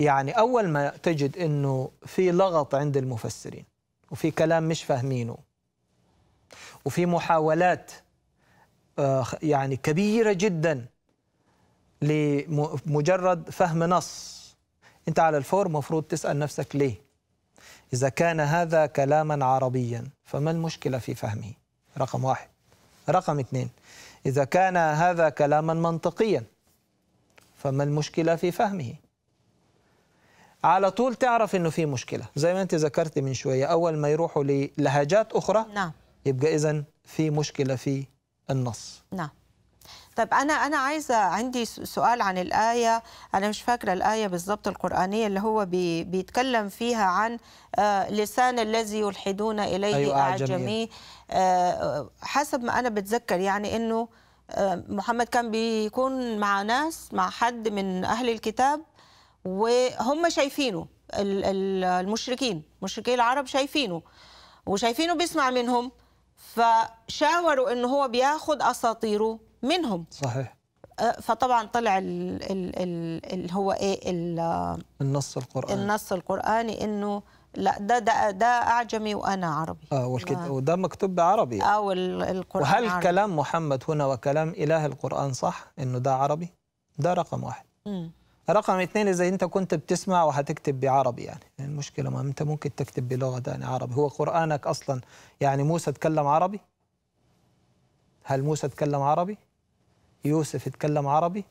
يعني أول ما تجد أنه في لغط عند المفسرين وفي كلام مش فاهمينه وفي محاولات آه، يعني كبيرة جدا لمجرد فهم نص أنت على الفور مفروض تسأل نفسك ليه إذا كان هذا كلاما عربيا فما المشكلة في فهمه رقم واحد رقم اثنين إذا كان هذا كلاما منطقيا فما المشكلة في فهمه على طول تعرف أنه في مشكلة زي ما أنت ذكرت من شوية أول ما يروحوا للهجات أخرى نعم. يبقى إذا في مشكلة في النص نعم طيب انا انا عايزه عندي سؤال عن الايه انا مش فاكره الايه بالظبط القرانيه اللي هو بي بيتكلم فيها عن آه، لسان الذي يلحدون اليه أيوة آه، اعجمي آه، حسب ما انا بتذكر يعني انه محمد كان بيكون مع ناس مع حد من اهل الكتاب وهم شايفينه المشركين مشركي العرب شايفينه وشايفينه بيسمع منهم فشاوروا ان هو بياخد اساطيره منهم صحيح أه، فطبعا طلع اللي هو ايه النص القراني النص القراني انه لا ده ده ده اعجمي وانا عربي اه وده مكتوب بعربي اه والقران وهل عربي. كلام محمد هنا وكلام اله القران صح انه ده عربي ده رقم واحد م. رقم اثنين اذا انت كنت بتسمع وهتكتب بعربي يعني المشكله يعني ما انت ممكن تكتب بلغه ثانيه عربي هو قرانك اصلا يعني موسى تكلم عربي هل موسى تكلم عربي يوسف يتكلم عربي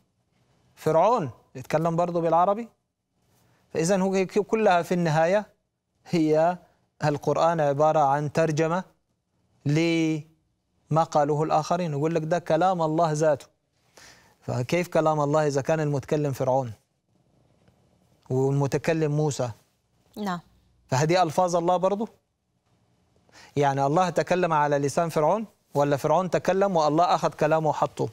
فرعون يتكلم برضه بالعربي فإذا هو كلها في النهاية هي القرآن عبارة عن ترجمة لما قالوه الآخرين يقول لك ده كلام الله ذاته فكيف كلام الله إذا كان المتكلم فرعون والمتكلم موسى نعم فهذه ألفاظ الله برضه يعني الله تكلم على لسان فرعون ولا فرعون تكلم والله أخذ كلامه وحطه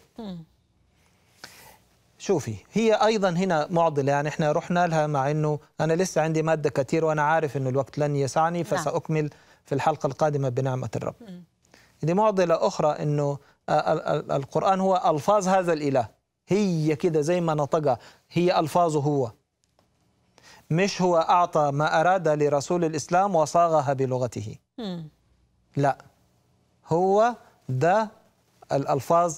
شوفي هي أيضا هنا معضلة يعني إحنا رحنا لها مع أنه أنا لسه عندي مادة كثير وأنا عارف أنه الوقت لن يسعني نعم. فسأكمل في الحلقة القادمة بنعمة الرب دي معضلة أخرى أنه القرآن هو ألفاظ هذا الإله هي كده زي ما نطقها هي ألفاظه هو مش هو أعطى ما أراد لرسول الإسلام وصاغها بلغته لا هو ده الألفاظ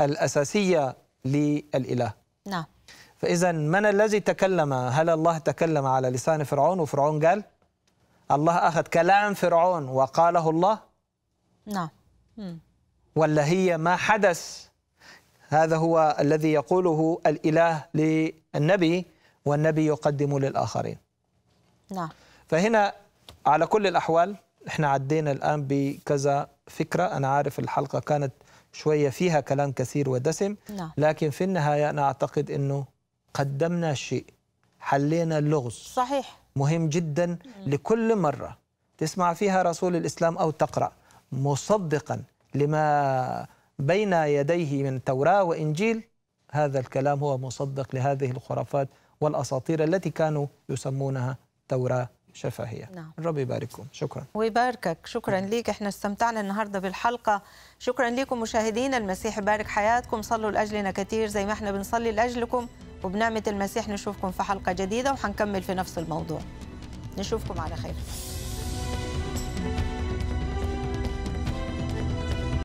الأساسية للإله نعم فإذا من الذي تكلم هل الله تكلم على لسان فرعون وفرعون قال الله أخذ كلام فرعون وقاله الله نعم ولا هي ما حدث هذا هو الذي يقوله الإله للنبي والنبي يقدم للآخرين نعم فهنا على كل الأحوال احنا عدينا الان بكذا فكره انا عارف الحلقه كانت شويه فيها كلام كثير ودسم نعم. لكن في النهايه انا اعتقد انه قدمنا شيء حلينا اللغز صحيح مهم جدا لكل مره تسمع فيها رسول الاسلام او تقرا مصدقا لما بين يديه من توراه وانجيل هذا الكلام هو مصدق لهذه الخرافات والاساطير التي كانوا يسمونها توراه شفاهيه نعم. الرب يبارككم شكرا ويباركك شكرا نعم. ليك احنا استمتعنا النهاردة بالحلقة شكرا لكم مشاهدينا المسيح يبارك حياتكم صلوا لأجلنا كثير زي ما احنا بنصلي لأجلكم وبنعمة المسيح نشوفكم في حلقة جديدة وحنكمل في نفس الموضوع نشوفكم على خير